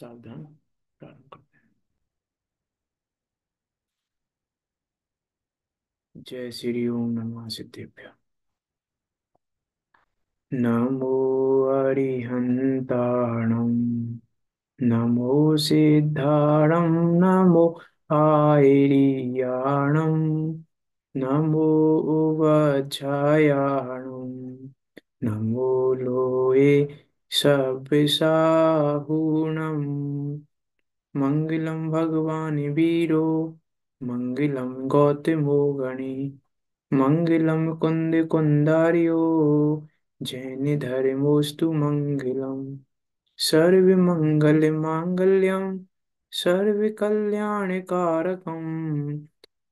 सावधान प्रारंभ करते हैं जय श्री ओम नमः सिद्धेभ्य नमो अरिहंताणं नमो सिद्धाणं नमो आयिरियाणं नमो उवच्छायाणं नमो लोए सभ्यसाहूणं मङ्गलं भगवानी वीरो मङ्गलं गौतमो गणि मङ्गलं कुन्दकुन्दार्यो जैनधर्मोऽस्तु मङ्गलम् सर्वमङ्गलमाङ्गल्यं सर्वकल्याणकारकं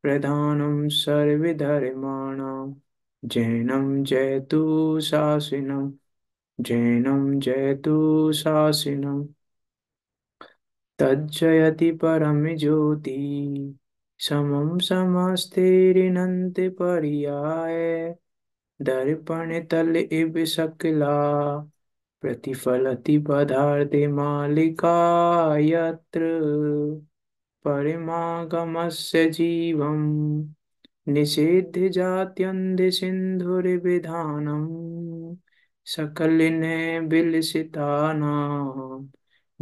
प्रधानं सर्वधर्माणां जैनम जयतु शासिनम् जैनं जयतुशासिनं तज्जयति परमज्योति समं समस्तेरिनन्ति पर्याय तल इव सकला प्रतिफलति पदार्थे मालिका यत्र निषेध जात्यंध सिंधुर विधानम सकल ने सिताना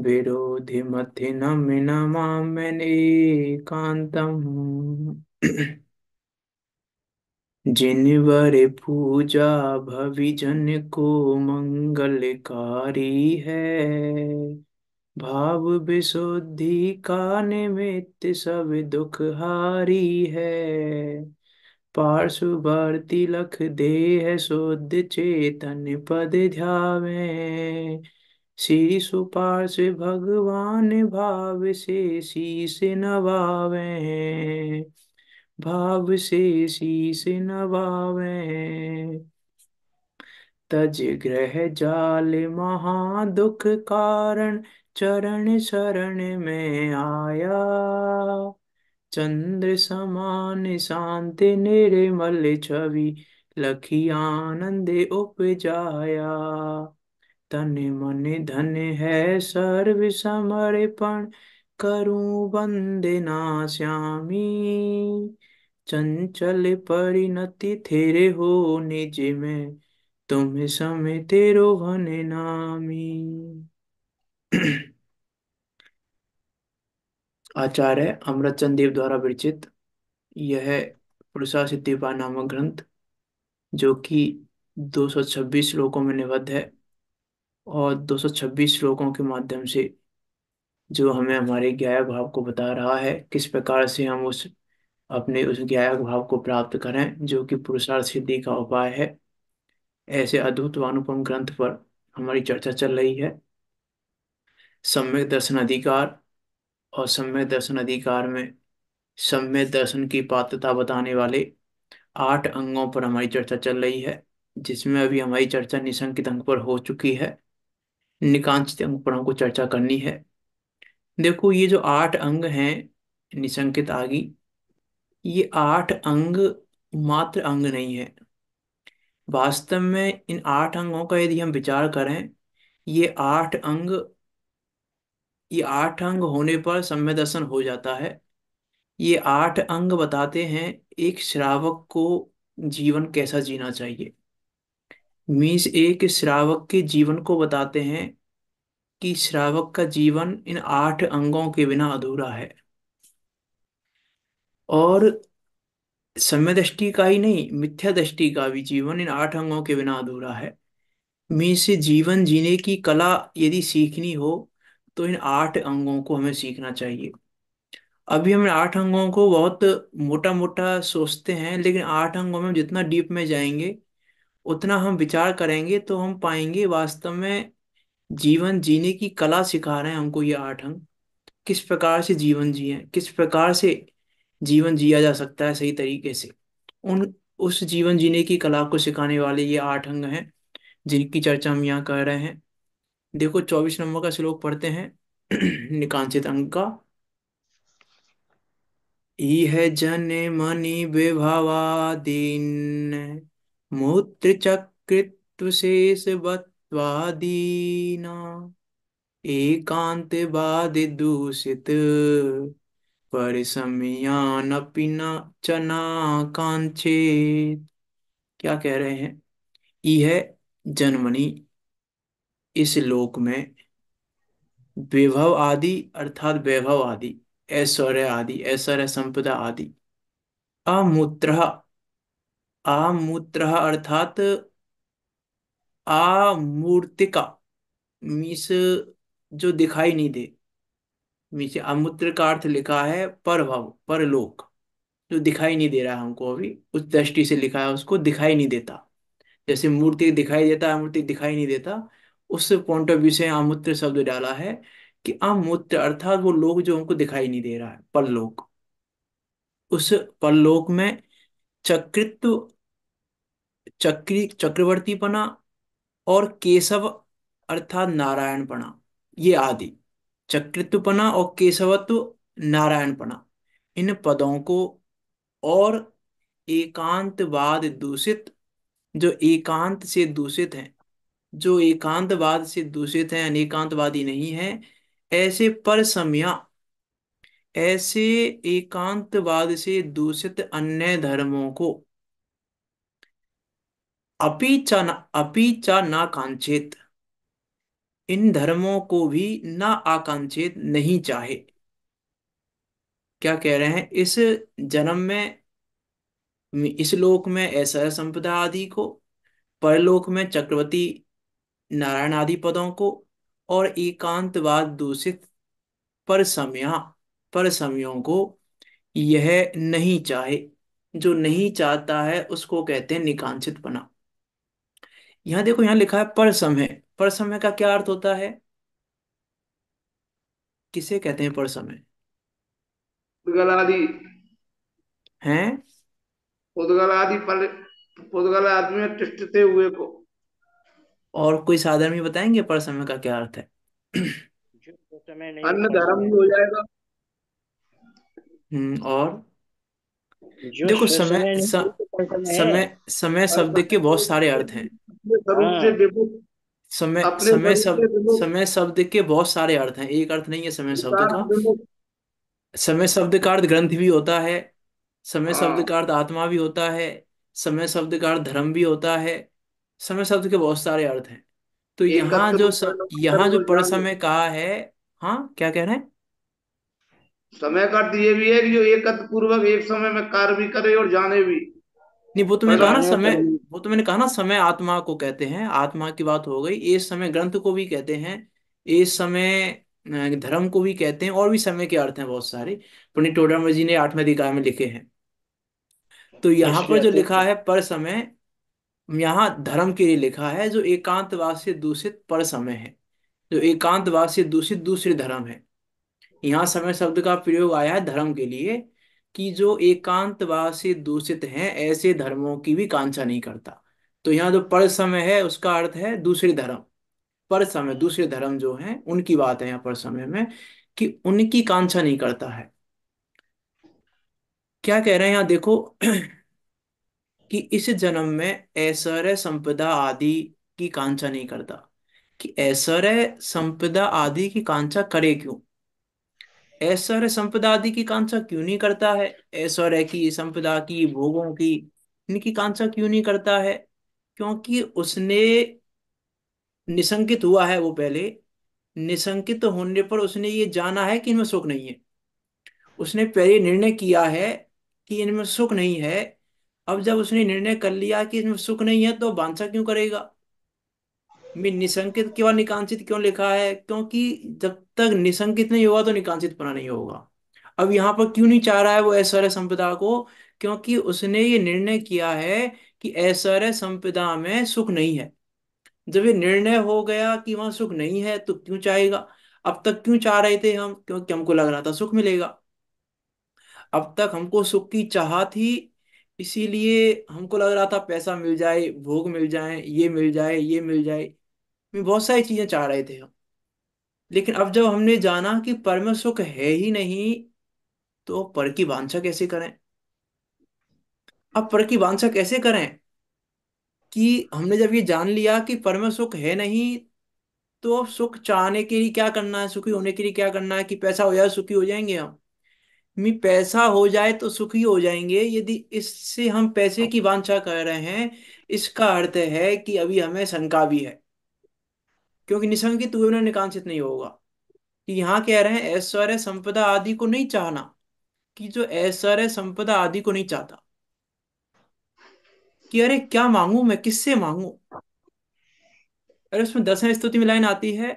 विरोधि मथिनम जिन वर पूजा भविजन को मंगलकारी है भाव विशुद्धि का निमित्त सब दुखहारी है पार्श्वभर तिलक देह शुद्ध चेतन पद ध्यावे श्री सुपार्श भगवान भाव से शीश नवावे भाव से शीश नवावे तज ग्रह जाल महा दुख कारण चरण शरण में आया चंद्र समान शांति निर्मल छवि लखी आनंद उपजाया तन मन धन है सर्व समर्पण करू वंदना श्यामी चंचल परिणति तेरे हो निज में तुम समय तेरो भन नामी आचार्य अमृतचंद देव द्वारा विरचित यह पुरुषा सिद्धिपा नामक ग्रंथ जो कि 226 श्लोकों में निबद्ध है और 226 श्लोकों के माध्यम से जो हमें हमारे ज्ञाय भाव को बता रहा है किस प्रकार से हम उस अपने उस ज्ञाय भाव को प्राप्त करें जो कि पुरुषार्थ सिद्धि का उपाय है ऐसे अद्भुत अनुपम ग्रंथ पर हमारी चर्चा चल रही है सम्यक दर्शन अधिकार और सम्य दर्शन अधिकार में सम्य दर्शन की पात्रता बताने वाले आठ अंगों पर हमारी चर्चा चल रही है जिसमें अभी हमारी चर्चा निशंकित अंग पर हो चुकी है निकांक्षित अंग पर हमको चर्चा करनी है देखो ये जो आठ अंग हैं निशंकित आगी ये आठ अंग मात्र अंग नहीं है वास्तव में इन आठ अंगों का यदि हम विचार करें ये आठ अंग ये आठ अंग होने पर सम्य दर्शन हो जाता है ये आठ अंग बताते हैं एक श्रावक को जीवन कैसा जीना चाहिए मीन्स एक श्रावक के जीवन को बताते हैं कि श्रावक का जीवन इन आठ अंगों के बिना अधूरा है और सम्य दृष्टि का ही नहीं मिथ्या दृष्टि का भी जीवन इन आठ अंगों के बिना अधूरा है मीन्स जीवन जीने की कला यदि सीखनी हो तो इन आठ अंगों को हमें सीखना चाहिए अभी हम आठ अंगों को बहुत मोटा मोटा सोचते हैं लेकिन आठ अंगों में जितना डीप में जाएंगे उतना हम विचार करेंगे तो हम पाएंगे वास्तव में जीवन जीने की कला सिखा रहे हैं हमको ये आठ अंग किस प्रकार से जीवन जिए किस प्रकार से जीवन जिया जा सकता है सही तरीके से उन उस जीवन जीने की कला को सिखाने वाले ये आठ अंग हैं जिनकी चर्चा हम यहाँ कर रहे हैं देखो चौबीस नंबर का श्लोक पढ़ते हैं निकांचित अंक का इह जन मणि विभावादीन मूत्र चक्रित्व शेष बत्वादीना एकांत बाद दूषित पर समयान पिना चना कांचे क्या कह रहे हैं यह जनमणि इस लोक में वैभव आदि अर्थात वैभव आदि ऐश्वर्य आदि ऐश्वर्य संपदा आदि अमूत्र आमूत्र अर्थात आमूर्तिका मीस जो दिखाई नहीं दे मीस अमूत्र का अर्थ लिखा है परभव परलोक जो दिखाई नहीं दे रहा है हमको अभी उस दृष्टि से लिखा है उसको दिखाई नहीं देता जैसे मूर्ति दिखाई देता है मूर्ति दिखाई नहीं देता उस पॉइंट ऑफ व्यू से शब्द डाला है कि आमूत्र अर्थात वो लोग जो हमको दिखाई नहीं दे रहा है परलोक उस परलोक में चक्रित्व चक्री चक्रवर्ती बना और केशव अर्थात नारायण बना ये आदि चक्रित्व बना और केशवत्व नारायण बना इन पदों को और एकांतवाद दूषित जो एकांत से दूषित हैं जो एकांतवाद से दूषित हैं अनेकांतवादी नहीं हैं ऐसे पर समया ऐसे एकांतवाद से दूषित अन्य धर्मों को अपीचा न अपीचा ना इन धर्मों को भी ना आकांक्षित नहीं चाहे क्या कह रहे हैं इस जन्म में इस लोक में ऐसा संपदा आदि को परलोक में चक्रवर्ती नारायण आदि पदों को और एकांतवाद दूषित पर समया पर समयों को यह नहीं चाहे जो नहीं चाहता है उसको कहते हैं निकांचित बना यहां देखो यहां लिखा है पर समय पर समय का क्या अर्थ होता है किसे कहते हैं पर समय हैं आदि पर आदि में टिष्टते हुए को और कोई साधन भी बताएंगे पर समय का क्या अर्थ है अन्न धर्म हो जाएगा हम्म और देखो समय समय समय समय शब्द के बहुत सारे अर्थ हैं हाँ। समय समय शब्द समय शब्द के बहुत सारे अर्थ हैं एक अर्थ नहीं है समय शब्द का समय शब्द का अर्थ ग्रंथ भी होता है समय शब्द हाँ। का अर्थ आत्मा भी होता है समय शब्द का अर्थ धर्म भी होता है समय शब्द के बहुत सारे अर्थ हैं तो एक यहाँ अर्थ जो स, यहाँ जो पर समय कहा है हाँ क्या कह रहे हैं समय का अर्थ ये भी है कि जो एक पूर्वक एक समय में कार्य भी करे और जाने भी नहीं वो तो मैंने कहा ना समय वो तो मैंने कहा ना समय आत्मा को कहते हैं आत्मा की बात हो गई इस समय ग्रंथ को भी कहते हैं इस समय धर्म को भी कहते हैं और भी समय के अर्थ हैं बहुत सारे पंडित टोडाम जी ने आठवें अधिकार में लिखे हैं तो यहाँ पर जो लिखा है पर समय यहाँ धर्म के लिए लिखा है जो एकांतवास से दूषित पर समय है जो एकांतवास से दूषित दूसरे धर्म है यहाँ समय शब्द का प्रयोग आया है धर्म के लिए कि जो एकांतवास से दूषित है ऐसे धर्मों की भी कांक्षा नहीं करता तो यहाँ जो पर समय है उसका अर्थ है दूसरे धर्म पर समय दूसरे धर्म जो है उनकी बात है यहाँ पर समय में कि उनकी कांक्षा नहीं करता है क्या कह रहे हैं यहाँ देखो कि इस जन्म में ऐश्वर्य संपदा आदि की कांक्षा नहीं करता कि ऐश्वर्य संपदा आदि की कांक्षा करे क्यों ऐश्वर्य संपदा आदि की कांक्षा क्यों नहीं करता है ऐश्वर्य की संपदा की भोगों की इनकी कांक्षा क्यों नहीं करता है क्योंकि उसने निसंकित हुआ है वो पहले निसंकित होने पर उसने ये जाना है कि इनमें सुख नहीं है उसने पहले निर्णय किया है कि इनमें सुख नहीं है अब जब उसने निर्णय कर लिया कि इसमें सुख नहीं है तो बांछा क्यों करेगा निसंकित क्यों निकांसित क्यों लिखा है क्योंकि जब तक निसंकित नहीं होगा तो निकांसित पना नहीं होगा अब यहाँ पर क्यों नहीं चाह रहा है वो ऐश्वर्य संपदा को क्योंकि उसने ये निर्णय किया है कि ऐश्वर्य संपदा में सुख नहीं है जब ये निर्णय हो गया कि वहां सुख नहीं है तो क्यों चाहेगा अब तक क्यों चाह रहे थे हम क्योंकि हमको लग रहा था सुख मिलेगा अब तक हमको सुख की चाह थी इसीलिए हमको लग रहा था पैसा मिल जाए भोग मिल जाए ये मिल जाए ये मिल जाए मैं बहुत सारी चीजें चाह रहे थे हम लेकिन अब जब हमने जाना कि परम सुख है ही नहीं तो पर की वांछा कैसे करें अब पर की वांछा कैसे करें कि हमने जब ये जान लिया कि परम सुख है नहीं तो अब सुख चाहने के लिए क्या करना है सुखी होने के लिए क्या करना है कि पैसा हो जाए सुखी हो जाएंगे हम में पैसा हो जाए तो सुखी हो जाएंगे यदि इससे हम पैसे की वांछा कर रहे हैं इसका अर्थ है कि अभी हमें शंका भी है क्योंकि निशंकित हुए बिना निकांसित नहीं होगा कि यहाँ कह रहे हैं ऐश्वर्य संपदा आदि को नहीं चाहना कि जो ऐश्वर्य संपदा आदि को नहीं चाहता कि अरे क्या मांगू मैं किससे मांगू अरे उसमें दस स्तुति में लाइन आती है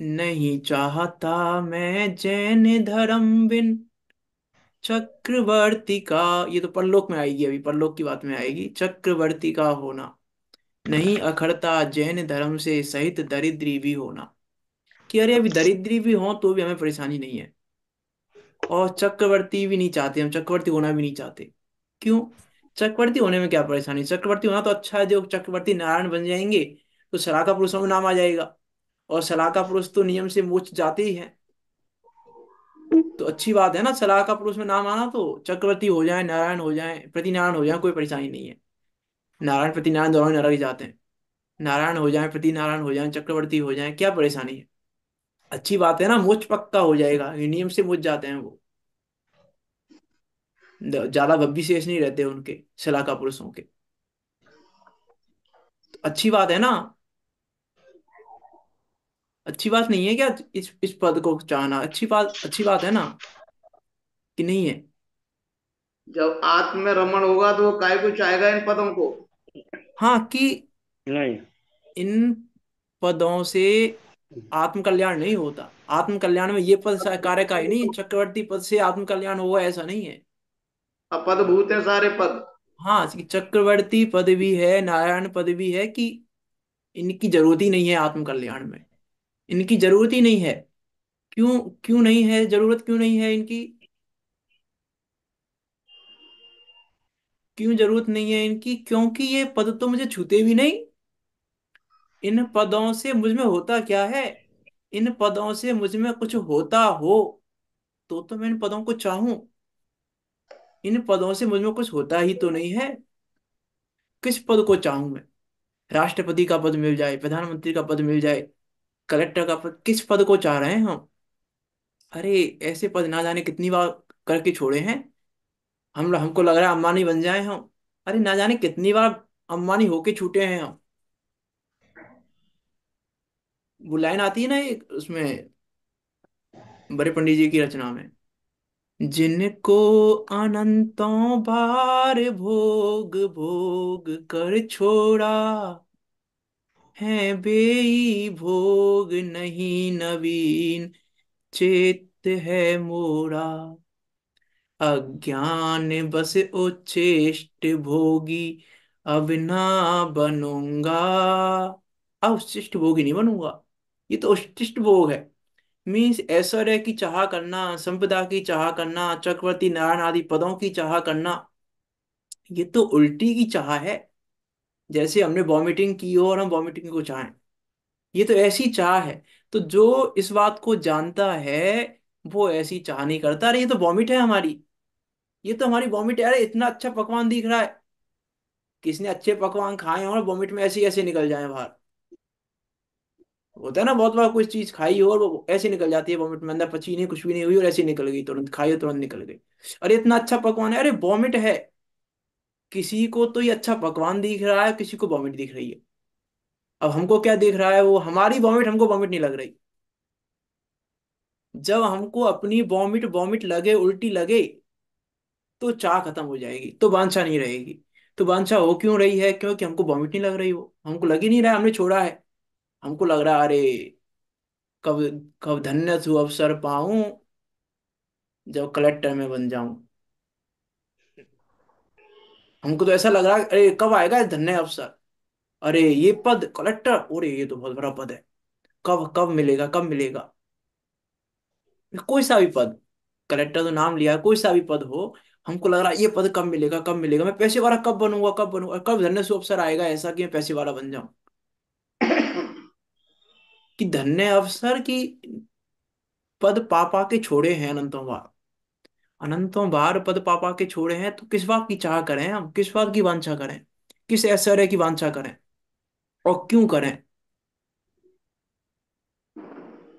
नहीं चाहता मैं जैन धर्म बिन चक्रवर्ती का ये तो परलोक में आएगी अभी परलोक की बात में आएगी चक्रवर्ती का होना नहीं अखड़ता जैन धर्म से सहित दरिद्री भी होना कि अरे अभी अच्छा। दरिद्री भी हो तो भी हमें परेशानी नहीं है और चक्रवर्ती भी नहीं चाहते हम चक्रवर्ती होना भी नहीं चाहते क्यों चक्रवर्ती होने में क्या परेशानी चक्रवर्ती होना तो अच्छा है जो चक्रवर्ती नारायण बन जाएंगे तो सलाका पुरुषों में नाम आ जाएगा और सलाह का पुरुष तो नियम से मोच जाते ही है तो अच्छी बात है ना सलाह का पुरुष में नाम आना तो चक्रवर्ती हो जाए नारायण हो जाए प्रति नारायण हो जाए कोई परेशानी नहीं है नारायण प्रति नारायण दोनों नरक जाते हैं नारायण हो जाए प्रति नारायण हो जाए चक्रवर्ती हो जाए क्या परेशानी है अच्छी बात है ना मोच पक्का हो जाएगा नियम से मोच जाते हैं वो ज्यादा भव्य शेष नहीं रहते उनके सलाह का पुरुषों के तो अच्छी बात है ना अच्छी बात नहीं है क्या इस इस पद को चाहना अच्छी बात अच्छी बात है ना कि नहीं है जब आत्म में रमण होगा तो वो काय को चाहेगा इन पदों को हाँ कि नहीं इन पदों से आत्म कल्याण नहीं होता आत्म कल्याण में ये पद कार्य का ही नहीं चक्रवर्ती पद से आत्म कल्याण होगा ऐसा नहीं है पद भूत है सारे पद हाँ चक्रवर्ती पद भी है नारायण पद भी है कि इनकी जरूरत ही नहीं है आत्म कल्याण में इनकी जरूरत ही नहीं है क्यों क्यों नहीं है जरूरत क्यों नहीं है इनकी क्यों जरूरत नहीं है इनकी क्योंकि ये पद तो मुझे छूते भी नहीं इन पदों से मुझ में होता क्या है इन पदों से मुझ में कुछ होता हो तो तो मैं इन पदों को चाहूं इन पदों से मुझ में कुछ होता ही तो नहीं है किस पद को चाहूं मैं राष्ट्रपति का पद मिल जाए प्रधानमंत्री का पद मिल जाए कलेक्टर का पद किस पद को चाह रहे हैं हम अरे ऐसे पद ना जाने कितनी बार करके छोड़े हैं हम हमको लग रहा है अम्बानी बन जाए हम अरे ना जाने कितनी बार अम्बानी होके छूटे हैं हम वो लाइन आती है ना एक उसमें बड़े पंडित जी की रचना में जिनको अनंतों बार भोग भोग कर छोड़ा है बेई भोग नहीं नवीन चेत है मोरा अज्ञान बस चेष्ट भोगी अब ना बनूंगा अवशिष्ट भोगी नहीं बनूंगा ये तो अवशिष्ट भोग है मीन्स ऐश्वर्य की चाह करना संपदा की चाह करना चक्रवर्ती नारायण आदि पदों की चाह करना ये तो उल्टी की चाह है जैसे हमने वॉमिटिंग की हो और हम वॉमिटिंग को चाहें ये तो ऐसी चाह है तो जो इस बात को जानता है वो ऐसी चाह नहीं करता अरे ये तो वॉमिट है हमारी ये तो हमारी वॉमिट है अरे इतना अच्छा पकवान दिख रहा है किसने अच्छे पकवान खाए और वॉमिट में ऐसे ऐसे निकल जाए बाहर होता है ना बहुत बार कुछ चीज खाई हो और वो ऐसे निकल जाती है वॉमिट में अंदर पची नहीं कुछ भी नहीं हुई और ऐसे निकल गई तुरंत खाई तुरंत निकल गई अरे इतना अच्छा पकवान है अरे वॉमिट है किसी को तो ये अच्छा पकवान दिख रहा है किसी को वॉमिट दिख रही है अब हमको क्या दिख रहा है वो हमारी वॉमिट हमको वॉमिट नहीं लग रही जब हमको अपनी वॉमिट वॉमिट लगे उल्टी लगे तो चाह खत्म हो जाएगी तो बांछा नहीं रहेगी तो बांछा हो क्यों रही है क्योंकि हमको वॉमिट नहीं लग रही वो हमको लग ही नहीं रहा हमने छोड़ा है हमको लग रहा अरे कब कब धन्य अवसर पाऊं जब कलेक्टर में बन जाऊं हमको तो ऐसा लग रहा है अरे कब आएगा धन्य अवसर अरे ये पद कलेक्टर अरे ये तो बहुत बड़ा पद है कब कब मिलेगा कब मिलेगा कोई सा भी पद कलेक्टर तो नाम लिया कोई सा भी पद हो हमको लग रहा है ये पद कब मिलेगा कब मिलेगा मैं पैसे वाला कब बनूंगा कब बनूंगा कब धन्य सु अवसर आएगा ऐसा कि मैं पैसे वाला बन जाऊं कि धन्य अवसर की पद पापा के छोड़े हैं अनंतों बाग अनंतों बार पद पापा के छोड़े हैं तो किस बात की चाह करें हम किस बात की वांछा करें किस ऐश्वर्य की वांछा करें और क्यों करें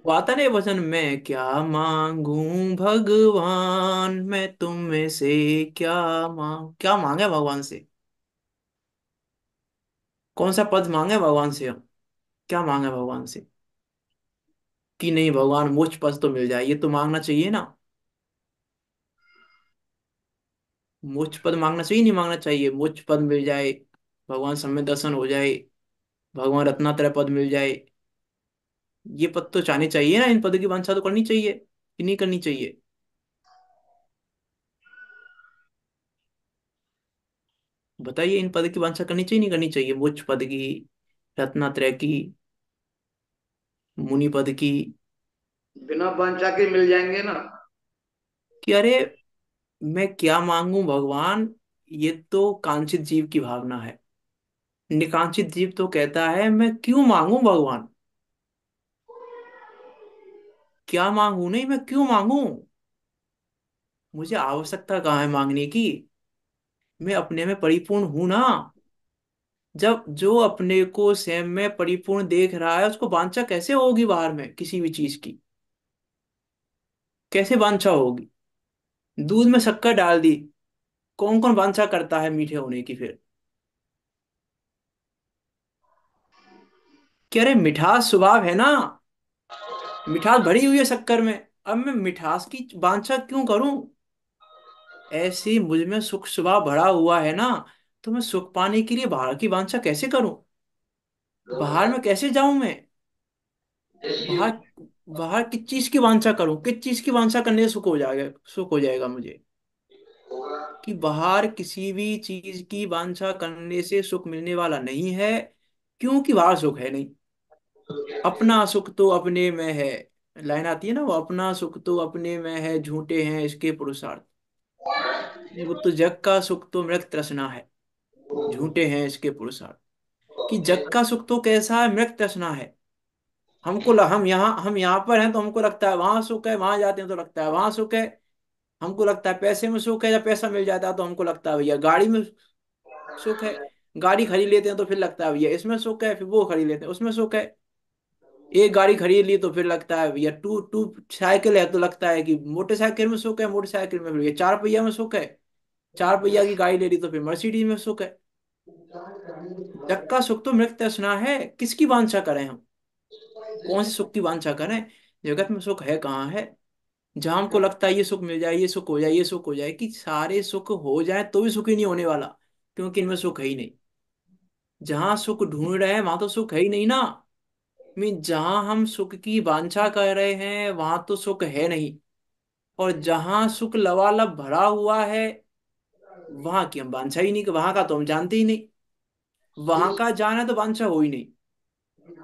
वातन वचन में क्या मांगू भगवान मैं तुम में से क्या मांग क्या मांगे भगवान से कौन सा पद मांगे भगवान से हम क्या मांगे भगवान से कि नहीं भगवान मुझ पद तो मिल जाए ये तो मांगना चाहिए ना मोक्ष पद मांगना चाहिए नहीं मांगना चाहिए मोक्ष पद मिल जाए भगवान समय दर्शन हो जाए भगवान रत्नात्र पद मिल जाए ये पद तो चाहने चाहिए ना इन पदों की वंशा तो करनी चाहिए कि नहीं करनी चाहिए बताइए इन पद की वंशा करनी चाहिए नहीं करनी चाहिए मोक्ष पद की रत्नात्रय की मुनि पद की बिना वंशा के मिल जाएंगे ना कि अरे मैं क्या मांगू भगवान ये तो कांचित जीव की भावना है निकांचित जीव तो कहता है मैं क्यों मांगू भगवान क्या मांगू नहीं मैं क्यों मांगू मुझे आवश्यकता कहा है मांगने की मैं अपने में परिपूर्ण हूं ना जब जो अपने को स्वयं में परिपूर्ण देख रहा है उसको वांछा कैसे होगी बाहर में किसी भी चीज की कैसे वांछा होगी दूध में शक्कर डाल दी कौन कौन वांछा करता है मीठे होने की फिर कि अरे मिठास स्वभाव है ना मिठास भरी हुई है शक्कर में अब मैं मिठास की वांछा क्यों करूं ऐसी मुझ में सुख स्वभाव भरा हुआ है ना तो मैं सुख पाने के लिए बाहर की वांछा कैसे करूं बाहर में कैसे जाऊं मैं बाहर बाहर किस चीज की वांछा करूं किस चीज की वांछा करने से सुख हो जाएगा सुख हो जाएगा मुझे कि बाहर किसी भी चीज की वांछा करने से सुख मिलने वाला नहीं है क्योंकि बाहर सुख है नहीं अपना सुख तो अपने में है लाइन आती है ना वो अपना सुख तो अपने में है झूठे हैं इसके पुरुषार्थ वो तो जग का सुख तो मृत तृष्णा है झूठे हैं इसके पुरुषार्थ कि जग का सुख तो कैसा है मृत तृष्णा है हमको ल, हम यहाँ हम यहाँ पर हैं तो हमको लगता है वहां सुख है वहां जाते हैं तो लगता है वहां सुख है हमको लगता है पैसे में सुख है या पैसा मिल जाता है तो हमको लगता है भैया गाड़ी में सुख है गाड़ी खरीद लेते हैं तो फिर लगता है भैया इसमें सुख है फिर वो खरीद लेते हैं उसमें सुख है एक गाड़ी खरीद ली तो फिर लगता है भैया टू टू साइकिल है तो लगता है कि मोटरसाइकिल में सुख है मोटरसाइकिल में भैया चार पहिया में सुख है चार पहिया की गाड़ी ले ली तो फिर मर्सिडीज में सुख है चक्का सुख तो मृत सुना है किसकी वांछा करें हम कौन से सुख की वांछा करें जगत में सुख है कहाँ है जहां हमको लगता है ये सुख मिल जाए ये सुख हो जाए ये सुख हो जाए कि सारे सुख हो जाए तो भी सुखी नहीं होने वाला क्योंकि इनमें सुख है ही नहीं जहां सुख ढूंढ रहे हैं वहां तो सुख है ही नहीं ना मीन जहां हम सुख की वांछा कर रहे हैं वहां तो सुख है नहीं और जहां सुख लवालब भरा हुआ है वहां की हम वांछा ही नहीं वहां का तो हम जानते ही नहीं वहां हम्म। का जाना तो वांछा हो ही नहीं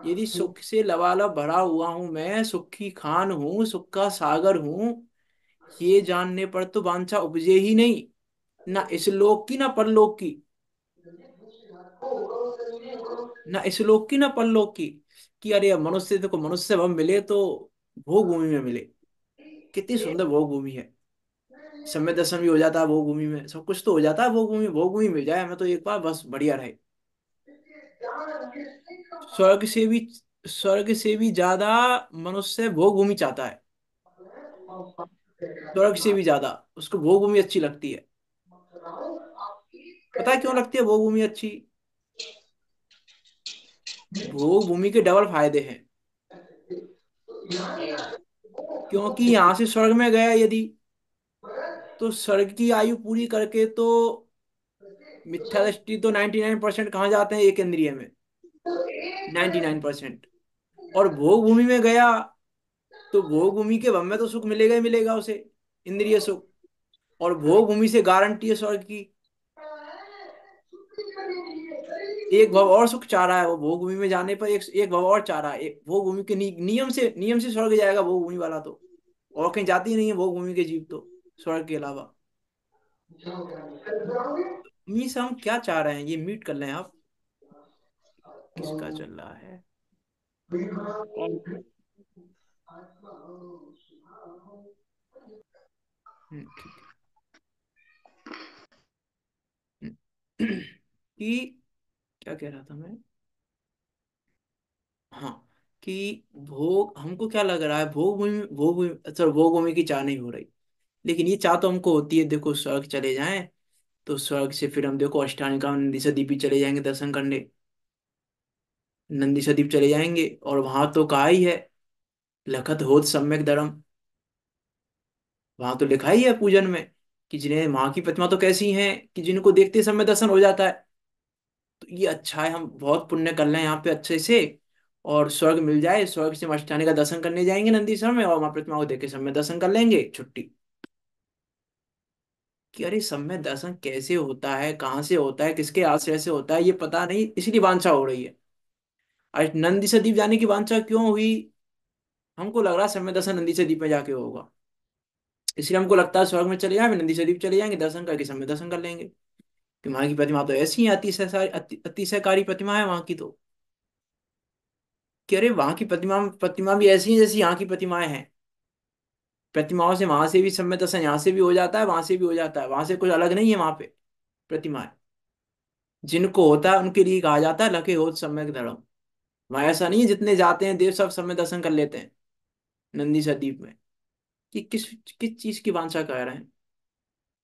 यदि सुख से लबालब भरा हुआ हूं मैं सुखी खान हूं सुख का सागर हूं ये जानने पर तो वांछा उपजे ही नहीं ना इस लोक की ना परलोक की ना इस लोक की ना परलोक की कि अरे मनुष्य देखो मनुष्य हम मिले तो भोग भूमि में मिले कितनी सुंदर भोग भूमि है समय दर्शन भी हो जाता है भोग भूमि में सब कुछ तो हो जाता है भोग भूमि भोग भूमि मिल जाए हमें तो एक बार बस बढ़िया रहे स्वर्ग से भी स्वर्ग से भी ज्यादा मनुष्य भोग भूमि चाहता है स्वर्ग से भी ज्यादा उसको भोग भूमि अच्छी लगती है पता क्यों लगती है भोग भूमि अच्छी भोग भूमि के डबल फायदे हैं क्योंकि यहां से स्वर्ग में गया यदि तो स्वर्ग की आयु पूरी करके तो मिथ्या दृष्टि तो 99 परसेंट कहा जाते हैं एक इंद्रिय में नाइन्टी नाइन परसेंट और भोग भूमि में गया तो भोग भूमि के भव में तो सुख मिलेगा ही मिलेगा उसे इंद्रिय सुख और भोग भूमि से गारंटी है स्वर्ग की एक भव और सुख चाह रहा है वो भोग भूमि में जाने पर एक एक भव और चाह रहा है भोग भूमि के नि, नियम से नियम से स्वर्ग जाएगा भोग भूमि वाला तो और कहीं जाती नहीं है भोग भूमि के जीव तो स्वर्ग के अलावा अच्छा। हम क्या चाह रहे हैं ये मीट कर लें आप किसका चल रहा है हम्म, हम्म, कि क्या कह रहा था मैं हाँ कि भोग हमको क्या लग रहा है भोग भूमि भोग भूमि सर भोग भूमि की चाह नहीं हो रही लेकिन ये चाह तो हमको होती है देखो स्वर्ग चले जाएं तो स्वर्ग से फिर हम देखो अष्टानिकाम दिशा दीपी चले जाएंगे दर्शन करने नंदी सदीप चले जाएंगे और वहां तो कहा ही है लखत होत सम्यक धर्म वहां तो लिखा ही है पूजन में कि जिन्हें माँ की प्रतिमा तो कैसी है कि जिनको देखते समय दर्शन हो जाता है तो ये अच्छा है हम बहुत पुण्य कर लें यहाँ पे अच्छे से और स्वर्ग मिल जाए स्वर्ग से मष्टाने का दर्शन करने जाएंगे नंदी में और माँ प्रतिमा को देखे समय दर्शन कर लेंगे छुट्टी कि अरे समय दर्शन कैसे होता है कहाँ से होता है किसके आश्रय से होता है ये पता नहीं इसीलिए वांछा हो रही है आज नंदी सदीप जाने की वांछा क्यों हुई हमको लग रहा है समय दर्शन नंदी सदीप में जाके होगा इसलिए हमको लगता है स्वर्ग में चले जाएंगे नंदी सदीप चले जाएंगे दर्शन करके समय दर्शन कर लेंगे कि वहां की प्रतिमा तो ऐसी है अतिशयकारी प्रतिमा है वहां की तो कि अरे वहां की प्रतिमा प्रतिमा भी ऐसी है जैसी यहाँ की प्रतिमाएं हैं प्रतिमाओं से वहां से भी समय दर्शन यहाँ से भी हो जाता है वहां से भी हो जाता है वहां से कुछ अलग नहीं है वहां पे प्रतिमाएं जिनको होता है उनके लिए कहा जाता है लखे हो सम्यक धर्म वहां ऐसा नहीं है जितने जाते हैं देव सब समय दर्शन कर लेते हैं नंदी सदीप में कि किस किस चीज की वांछा कर रहे हैं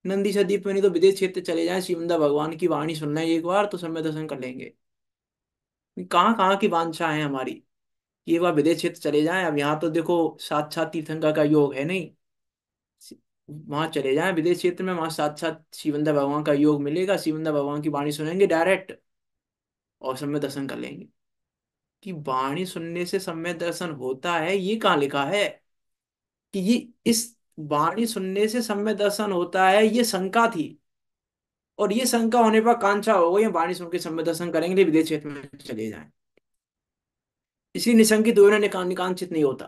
नंदी सदीप में नहीं तो विदेश क्षेत्र चले जाए शिवंदा भगवान की वाणी सुनना है एक बार तो समय दर्शन कर लेंगे कहाँ कहाँ की वांछा है हमारी ये बार विदेश क्षेत्र चले जाए अब यहाँ तो देखो साक्षात तीर्थंकर का योग है नहीं वहां चले जाए विदेश क्षेत्र में वहां साक्षात शिवंदा भगवान का योग मिलेगा शिवंदा भगवान की वाणी सुनेंगे डायरेक्ट और समय दर्शन कर लेंगे कि वाणी सुनने से सम्य दर्शन होता है ये कहाँ लिखा है कि ये इस वाणी सुनने से सम्य दर्शन होता है ये शंका थी और ये शंका होने पर कांचा हो गई वाणी सुन के सम्य दर्शन करेंगे तो विदेश क्षेत्र में चले जाए इसी निशंकित होना निकांक्षित नहीं होता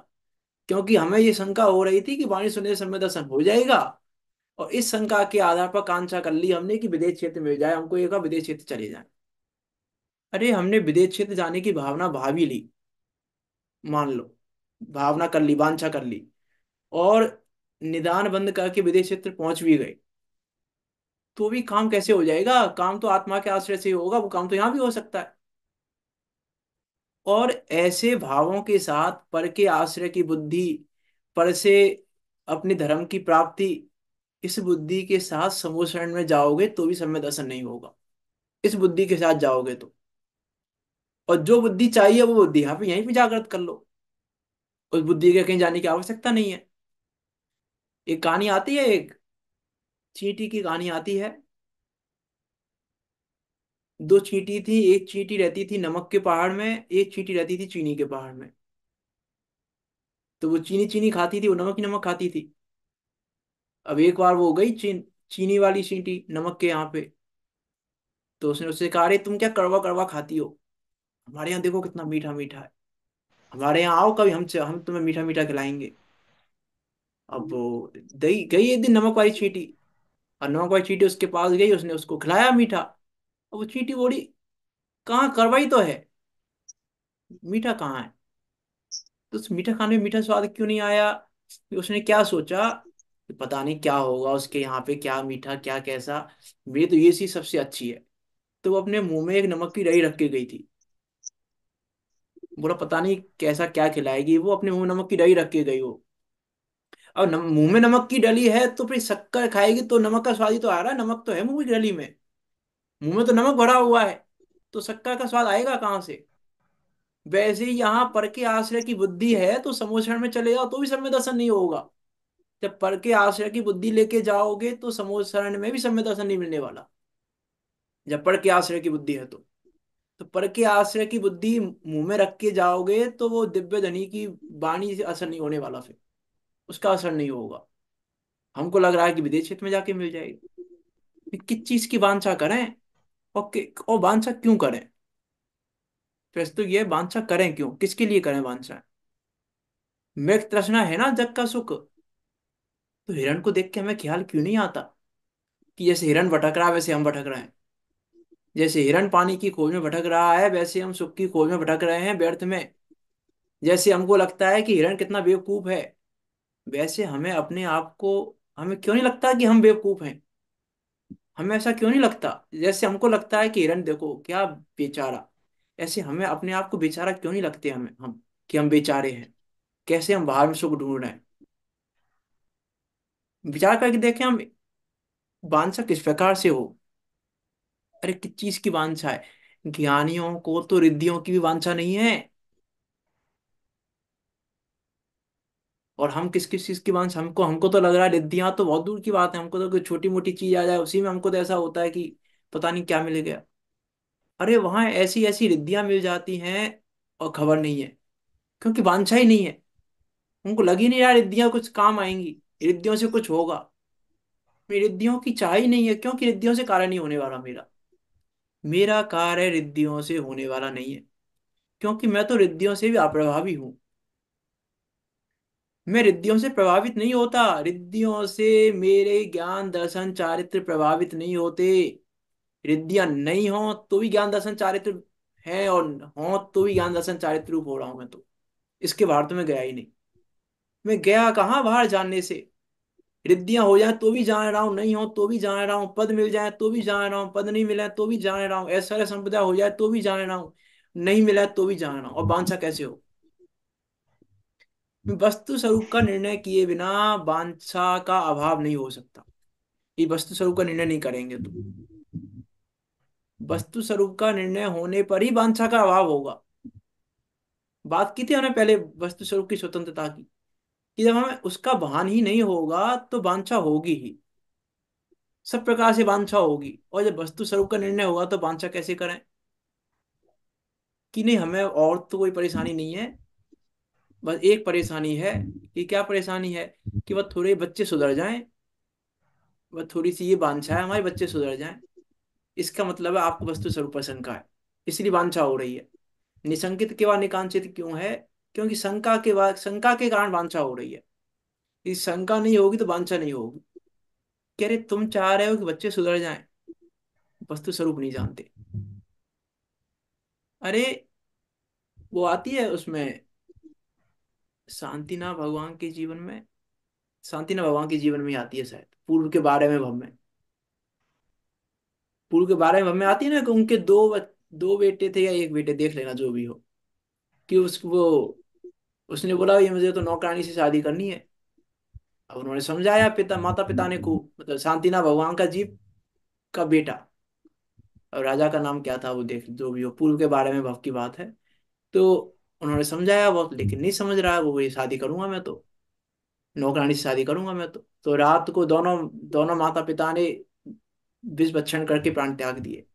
क्योंकि हमें ये शंका हो रही थी कि वाणी सुनने से समय दर्शन हो जाएगा और इस शंका के आधार पर कांक्षा कर ली हमने कि विदेश क्षेत्र में जाए हमको ये विदेश क्षेत्र चले जाए अरे हमने विदेश क्षेत्र जाने की भावना भावी ली मान लो भावना कर ली वांछा कर ली और निदान बंद करके विदेश क्षेत्र पहुंच भी गए तो भी काम कैसे हो जाएगा काम तो आत्मा के आश्रय से ही होगा वो काम तो यहां भी हो सकता है और ऐसे भावों के साथ पर के आश्रय की बुद्धि पर से अपने धर्म की प्राप्ति इस बुद्धि के साथ समोसरण में जाओगे तो भी समय दर्शन नहीं होगा इस बुद्धि के साथ जाओगे तो और जो बुद्धि चाहिए वो बुद्धि आप यहीं पे जागृत कर लो उस बुद्धि के कहीं जाने की आवश्यकता नहीं है एक कहानी आती है एक चींटी की कहानी आती है दो चींटी थी एक चींटी रहती थी नमक के पहाड़ में एक चींटी रहती थी चीनी के पहाड़ में तो वो चीनी चीनी खाती थी वो नमक नमक खाती थी अब एक बार वो गई चीन चीनी वाली चींटी नमक के यहाँ पे तो उसने उससे कहा अरे तुम क्या कड़वा कड़वा खाती हो हमारे यहाँ देखो कितना मीठा मीठा है हमारे यहाँ आओ कभी हम हम तुम्हें मीठा मीठा खिलाएंगे अब वो गई गई एक दिन नमक वाली चींटी और नमक वाली चींटी उसके पास गई उसने उसको खिलाया मीठा अब वो चींटी बोली कहाँ कार्रवाई तो है मीठा कहाँ है तो उस मीठा खाने में मीठा स्वाद क्यों नहीं आया उसने क्या सोचा पता नहीं क्या होगा उसके यहाँ पे क्या मीठा क्या कैसा मेरी तो ये चीज सबसे अच्छी है तो वो अपने मुंह में एक नमक की रही रख के गई थी बोला पता नहीं कैसा क्या खिलाएगी वो अपने मुंह नमक की डली रख के गई वो अब मुंह में नमक की डली है तो फिर शक्कर खाएगी तो नमक का स्वाद ही तो आ रहा है नमक तो है मुंह की डली में मुंह में तो नमक भरा हुआ है तो शक्कर का स्वाद आएगा कहाँ से वैसे ही यहाँ पर के आश्रय की बुद्धि है तो समोसरण में चले जाओ तो भी समय दर्शन नहीं होगा जब पर के आश्रय की बुद्धि लेके जाओगे तो समोसरण में भी समय दर्शन नहीं मिलने वाला जब पर के आश्रय की बुद्धि है तो तो पर के आश्रय की बुद्धि मुंह में रख के जाओगे तो वो दिव्य धनी की वाणी से असर नहीं होने वाला फिर उसका असर नहीं होगा हमको लग रहा है कि विदेश क्षेत्र में जाके मिल जाएगी किस चीज की वांछा करें और और वांछा क्यों करें फिर तो, तो ये वांछा करें क्यों किसके लिए करें वांछा मेघ तृष्णा है ना जग का सुख तो हिरण को देख के हमें ख्याल क्यों नहीं आता कि जैसे हिरण भटक रहा है वैसे हम भटक रहे हैं जैसे हिरण पानी की खोज में भटक रहा है वैसे हम सुख की खोज में भटक रहे हैं व्यर्थ में जैसे हमको लगता है कि हिरण कितना बेवकूफ है वैसे हमें अपने आप को हमें क्यों नहीं लगता कि हम बेवकूफ हैं हमें ऐसा क्यों नहीं लगता जैसे हमको लगता है कि हिरण देखो क्या बेचारा ऐसे हमें अपने आप को बेचारा क्यों नहीं लगते हमें हम कि हम बेचारे हैं कैसे हम बाहर में सुख ढूंढ रहे हैं विचार करके देखें हम बांसा किस प्रकार से हो अरे किस चीज की वांछा है ज्ञानियों को तो रिद्धियों की भी वांछा नहीं है और हम किस किस चीज की वांछ हमको हमको तो लग रहा है रिद्धियां तो बहुत दूर की बात है हमको तो कोई छोटी मोटी चीज आ जाए उसी में हमको तो ऐसा होता है कि पता नहीं क्या मिल गया अरे वहां ऐसी ऐसी रिद्धियां मिल जाती हैं और खबर नहीं है क्योंकि वांछा ही नहीं है उनको लग ही नहीं रहा रिद्धियां कुछ काम आएंगी रिद्धियों से कुछ होगा रिद्धियों की चाह ही नहीं है क्योंकि रिद्धियों से कारण ही होने वाला मेरा मेरा कार्य रिद्धियों से होने वाला नहीं है क्योंकि मैं तो रिद्धियों से भी अप्रभावी हूं मैं रिद्धियों से प्रभावित नहीं होता रिद्धियों से मेरे ज्ञान दर्शन चारित्र प्रभावित नहीं होते रिद्धियां नहीं हो तो भी ज्ञान दर्शन चारित्र है और हो तो भी ज्ञान दर्शन चारित्र रूप हो रहा हूं मैं तो इसके बाहर तो मैं गया ही नहीं मैं गया कहा बाहर जानने से रिद्धियां हो जाए तो भी जान रहा हूं नहीं हो तो भी जान रहा हूं पद मिल जाए तो भी जान रहा हूं पद नहीं मिला तो भी जान रहा हूं ऐसा संपदा हो जाए तो भी जान रहा हूं नहीं मिला तो भी जान रहा हूं और बांछा कैसे हो वस्तु स्वरूप का निर्णय किए बिना बांछा का अभाव नहीं हो सकता ये वस्तु स्वरूप का निर्णय नहीं करेंगे तो वस्तु स्वरूप का निर्णय होने पर ही बांछा का अभाव होगा बात की थी हमने पहले वस्तु स्वरूप की स्वतंत्रता की कि जब हमें उसका भान ही नहीं होगा तो बांछा होगी ही सब प्रकार से बांछा होगी और जब वस्तु स्वरूप का निर्णय होगा तो बांछा कैसे करें कि नहीं हमें और तो कोई परेशानी नहीं है बस एक परेशानी है कि क्या परेशानी है कि वह थोड़े बच्चे सुधर जाएं वह थोड़ी सी ये बांछा है हमारे बच्चे सुधर जाएं इसका मतलब है आपको वस्तु स्वरूप पर शंका है इसलिए बांछा हो रही है निशंकित के बाद निकांक्षित क्यों है क्योंकि शंका के बाद शंका के कारण वांछा हो रही है इस शंका नहीं होगी तो वांछा नहीं होगी कह रहे तुम चाह रहे हो कि बच्चे सुधर जाए वस्तु स्वरूप नहीं जानते अरे वो आती है उसमें शांति ना भगवान के जीवन में शांति ना भगवान के जीवन में आती है शायद पूर्व के बारे में भव में पूर्व के बारे में भव में आती है ना कि उनके दो दो बेटे थे या एक बेटे देख लेना जो भी हो कि उस वो उसने बोला ये मुझे तो नौकरानी से शादी करनी है अब उन्होंने समझाया पिता माता पिता ने को मतलब शांतिना भगवान का जीव का बेटा और राजा का नाम क्या था वो देख जो भी हो पूर्व के बारे में भक्त की बात है तो उन्होंने समझाया वो लेकिन नहीं समझ रहा है वो ये शादी करूंगा मैं तो नौकरानी से शादी करूंगा मैं तो तो रात को दोनों दोनों माता पिता ने विष करके प्राण त्याग दिए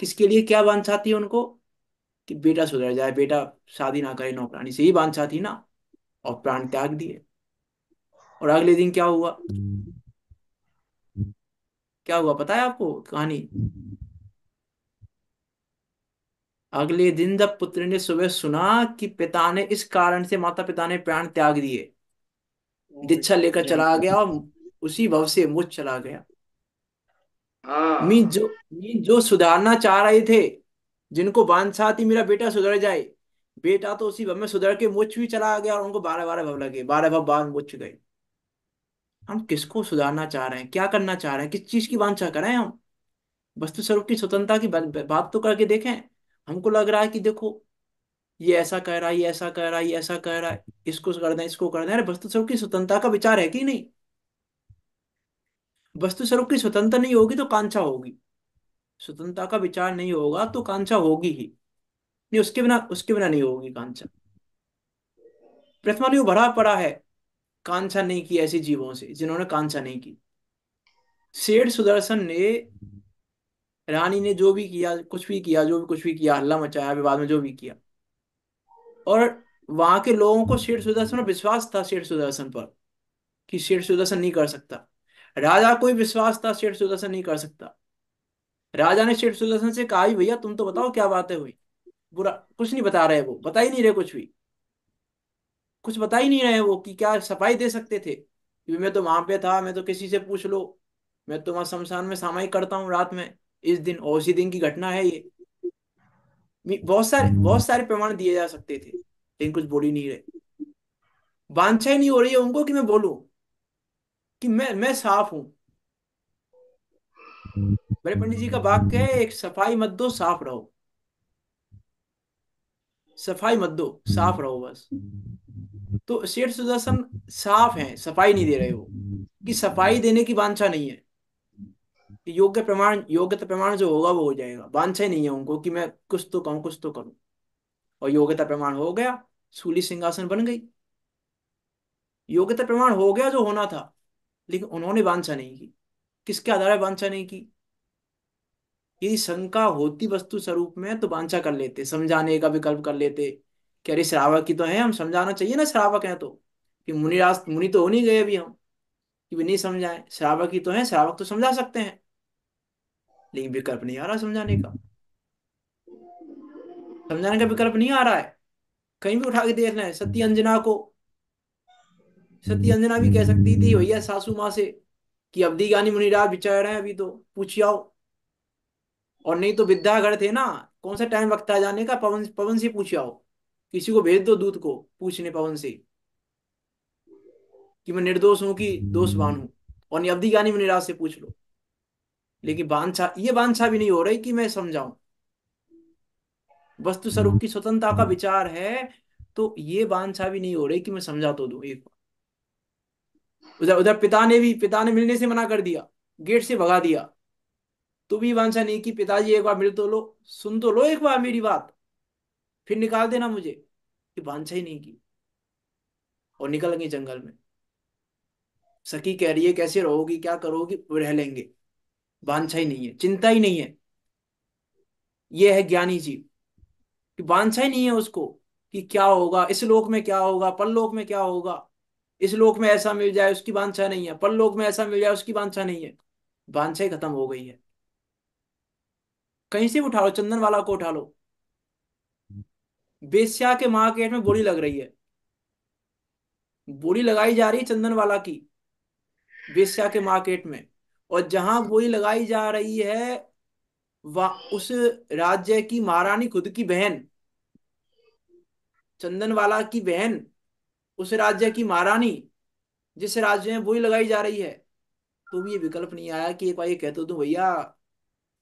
किसके लिए क्या वांछा थी उनको कि बेटा सुधर जाए बेटा शादी ना करे नौकरानी से ही बांछा थी ना और प्राण त्याग दिए और अगले दिन क्या हुआ क्या हुआ पता है आपको कहानी अगले दिन जब पुत्र ने सुबह सुना कि पिता ने इस कारण से माता पिता ने प्राण त्याग दिए दीक्षा लेकर चला गया और उसी भव से मुझ चला गया हाँ। मीन जो मीन जो सुधारना चाह रहे थे जिनको बांध साथ ही मेरा बेटा सुधर जाए बेटा तो उसी भव में सुधर के मुझ भी चला गया और उनको बारह बारह भव लगे बारह भव बांध मुझ गए हम किसको सुधारना चाह रहे हैं क्या करना चाह रहे हैं किस चीज की वांछा कर रहे हैं हम वस्तु स्वरूप की स्वतंत्रता की बात तो करके देखें हमको लग रहा है कि देखो ये ऐसा कह रहा है ये ऐसा कह रहा है ये ऐसा कह रहा है इसको कर दें इसको कर दें अरे वस्तु स्वरूप की स्वतंत्रता का विचार है कि नहीं वस्तु स्वरूप की स्वतंत्रता नहीं होगी तो कांछा होगी स्वतंत्रता का विचार नहीं होगा तो कांक्षा होगी ही नहीं उसके बिना उसके बिना नहीं होगी कांक्षा प्रथमालु भरा पड़ा है कांचा नहीं की ऐसे जीवों से जिन्होंने कांक्षा नहीं की सेठ सुदर्शन ने रानी ने जो भी किया कुछ भी किया जो भी कुछ भी किया हल्ला मचाया विवाद में जो भी किया और वहां के लोगों को शेठ सुदर्शन पर विश्वास था शेठ सुदर्शन पर कि शेठ सुदर्शन नहीं कर सकता राजा भी विश्वास था शेठ सुदर्शन नहीं कर सकता राजा ने शेठ सुलसन से कहा भैया तुम तो बताओ क्या बात है हुई बुरा कुछ नहीं बता रहे वो बता ही नहीं रहे कुछ भी कुछ बता ही नहीं रहे वो कि क्या सफाई दे सकते थे कि मैं तो वहां पे था मैं तो किसी से पूछ लो मैं तो वहां शमशान में सामाई करता हूँ रात में इस दिन और उसी दिन की घटना है ये बहुत सारे बहुत सारे प्रमाण दिए जा सकते थे लेकिन कुछ बोल ही नहीं रहे वांछा ही नहीं हो रही है उनको कि मैं बोलू कि मैं मैं साफ हूं बड़े पंडित जी का वाक्य है एक सफाई मत दो साफ रहो सफाई मत दो साफ रहो बस तो शेठ सुदर्शन साफ हैं सफाई नहीं दे रहे हो कि सफाई देने की वांछा नहीं है कि योग्य प्रमाण योग्यता प्रमाण जो होगा वो हो जाएगा वांछा नहीं है उनको कि मैं कुछ तो कहूँ कुछ तो करूं और योग्यता प्रमाण हो गया सूली सिंहासन बन गई योग्यता प्रमाण हो गया जो होना था लेकिन उन्होंने वांछा नहीं की किसके आधार वांछा नहीं की यदि शंका होती वस्तु स्वरूप में तो वांछा कर लेते समझाने का विकल्प कर लेते कि अरे श्रावक की तो है हम समझाना चाहिए ना श्रावक है तो कि मुनि रास्त मुनि तो हो नहीं गए अभी हम कि भी नहीं समझाए श्रावक ही तो है श्रावक तो समझा सकते हैं लेकिन विकल्प नहीं आ रहा समझाने का समझाने का विकल्प नहीं आ रहा है कहीं भी उठा के देख रहे हैं सत्य अंजना को सत्य अंजना भी कह सकती थी भैया सासू माँ से कि अवधि ज्ञानी मुनिराज विचार हैं अभी तो पूछ आओ और नहीं तो विद्यागढ़ थे ना कौन सा टाइम वक्त है जाने का पवन पवन से पूछ आओ किसी को भेज दो दूत को पूछने पवन से कि मैं निर्दोष हूं कि दोष बान हूं और अवधि ज्ञानी मुनिराज से पूछ लो लेकिन बांछा ये बांछा भी नहीं हो रही कि मैं समझाऊं वस्तु स्वरूप की स्वतंत्रता का विचार है तो ये बांछा भी नहीं हो रही कि मैं समझा तो दू एक बार उधर उधर पिता ने भी पिता ने मिलने से मना कर दिया गेट से भगा दिया तो भी वांछा नहीं कि पिताजी एक बार मिल तो लो सुन तो लो एक बार मेरी बात फिर निकाल देना मुझे कि वांछा ही नहीं की और निकल गई जंगल में सखी कह रही है कैसे रहोगी क्या करोगी रह लेंगे वांछा ही नहीं है चिंता ही नहीं है यह है ज्ञानी जी कि वांछा ही नहीं है उसको कि क्या होगा इस लोक में क्या होगा लोक में क्या होगा इस लोक में ऐसा मिल जाए उसकी वांछा नहीं है पर लोक में ऐसा मिल जाए उसकी वांछा नहीं है वांछा खत्म हो गई है कहीं से उठा लो चंदन वाला को उठा लो बेस्या के मार्केट में बोली लग रही है बोली लगाई जा रही है चंदन वाला की बेस्या के मार्केट में और जहां बोली लगाई जा रही है उस राज्य की महारानी खुद की बहन चंदनवाला की बहन उस राज्य की महारानी जिस राज्य में वही लगाई जा रही है तो भी ये विकल्प नहीं आया कि एक बार ये कहते हो तुम तो भैया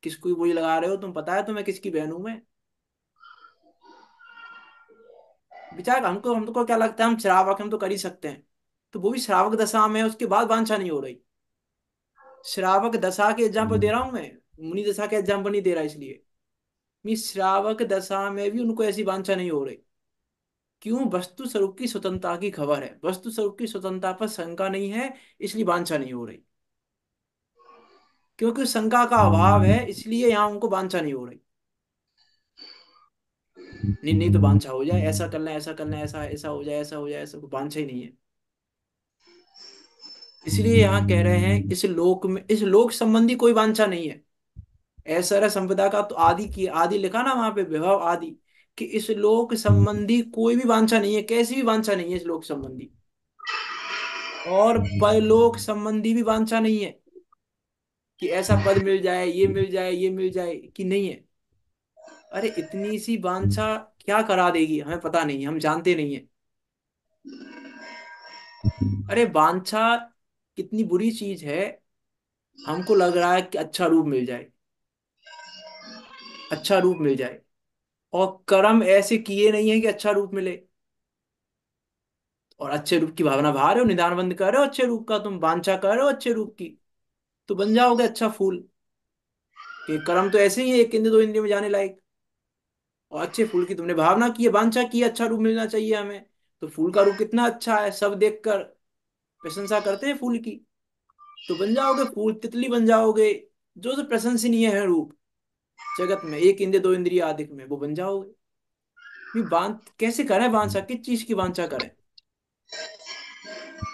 किसको बोई लगा रहे हो तुम पता है तुम्हें किसकी बहन हूं मैं विचार हमको हमको क्या लगता है हम श्रावक हम तो कर ही सकते हैं तो वो भी श्रावक दशा में उसके बाद वांछा नहीं हो रही श्रावक दशा के एग्जाम्पल दे रहा हूं मैं मुनि दशा के एग्जाम्पल नहीं दे रहा इसलिए श्रावक दशा में भी उनको ऐसी वांछा नहीं हो रही क्यों वस्तु स्वरूप की स्वतंत्रता की खबर है वस्तु स्वरूप की स्वतंत्रता पर शंका नहीं है इसलिए वांछा नहीं हो रही क्योंकि शंका का अभाव है हम्म। इसलिए यहाँ उनको वांछा नहीं हो रही नहीं नहीं तो वांछा हो जाए ऐसा करना ऐसा करना ऐसा ऐसा हो जाए ऐसा हो जाए ऐसा वांछा ही नहीं है इसलिए यहां कह रहे हैं इस लोक में इस लोक संबंधी कोई वांछा नहीं है ऐसा संपदा का तो आदि की आदि लिखा ना वहां पे विभव आदि कि इस लोक संबंधी कोई भी वांछा नहीं है कैसी भी वांछा नहीं है इस लोक संबंधी और हम्म। परलोक संबंधी भी वांछा नहीं है कि ऐसा पद मिल जाए ये मिल जाए ये मिल जाए कि नहीं है अरे इतनी सी वांछा क्या करा देगी हमें पता नहीं हम जानते नहीं है अरे वांछा कितनी बुरी चीज है हमको लग रहा है कि अच्छा रूप मिल जाए अच्छा रूप मिल जाए और कर्म ऐसे किए नहीं है कि अच्छा रूप मिले और अच्छे रूप की भावना भा रहे हो निदान बंद कर रहे हो अच्छे रूप का तुम वांछा कर रहे हो अच्छे रूप की तो बन जाओगे अच्छा फूल कि कर्म तो ऐसे ही है एक इंद्र दो इंद्रिय में जाने लायक और अच्छे फूल की तुमने भावना की है वांछा की अच्छा रूप मिलना चाहिए हमें तो फूल का रूप कितना अच्छा है सब देख कर प्रशंसा करते हैं फूल की तो बन जाओगे फूल तितली बन जाओगे जो जो तो प्रशंसनीय है रूप जगत में एक इंद्र दो इंद्रिय आदि में वो बन जाओगे बांध कैसे करें वांछा किस चीज की वांछा करें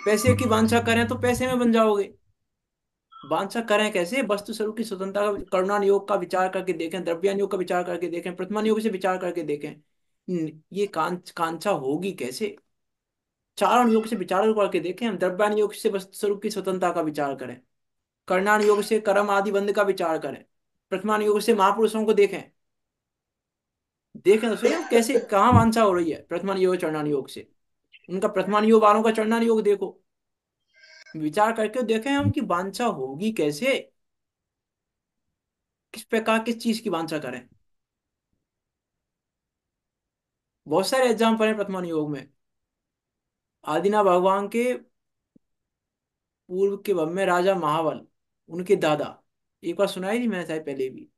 पैसे की वांछा करें तो पैसे में बन जाओगे वांछा करें कैसे वस्तु स्वरूप की स्वतंत्रता का करुणा योग का विचार करके देखें द्रव्यान योग का विचार करके देखें प्रथमा योग से विचार करके देखें ये कांछा होगी कैसे चारण योग से विचार करके देखें हम द्रव्यान योग से वस्तु स्वरूप की स्वतंत्रता का विचार करें करणान योग से कर्म आदि बंध का विचार करें प्रतिमान योग से महापुरुषों को देखें देखें तो कैसे कहाँ वांछा हो रही है प्रतिमान योग चरणान योग से उनका प्रतिमान योग वालों का चरणान योग देखो विचार करके देखें हम कि वांछा होगी कैसे किस प्रकार किस चीज की वांछा करें बहुत सारे एग्जाम्पल है प्रथमान योग में आदिना भगवान के पूर्व के बम में राजा महावल उनके दादा एक बार सुनाई थी मैंने शायद पहले भी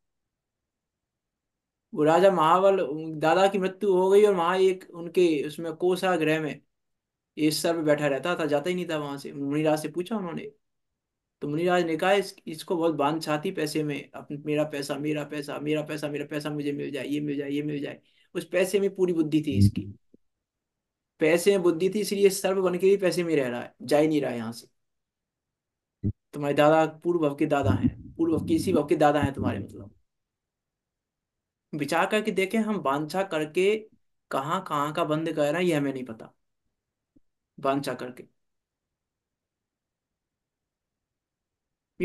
वो राजा महाबल दादा की मृत्यु हो गई और वहां एक उनके उसमें कोसा ग्रह में ये सर्व बैठा रहता था जाता ही नहीं था वहां से मुनिराज से पूछा उन्होंने तो मुनिराज ने कहा इस, इसको बहुत बांध छाती पैसे में अपने मेरा पैसा मेरा पैसा मेरा पैसा मेरा पैसा मुझे मिल जाए ये मिल जाए ये मिल जाए उस पैसे में पूरी बुद्धि थी इसकी पैसे में बुद्धि थी इसलिए सर्व बन के भी पैसे में रह रहा है जा ही नहीं रहा है यहाँ से तुम्हारे दादा पूर्व भव के दादा हैं पूर्व किसी के दादा हैं तुम्हारे हम्म। मतलब विचार करके देखें हम बांछा करके कहाँ कहाँ का बंद कर रहे हैं ये हमें नहीं पता बांछा करके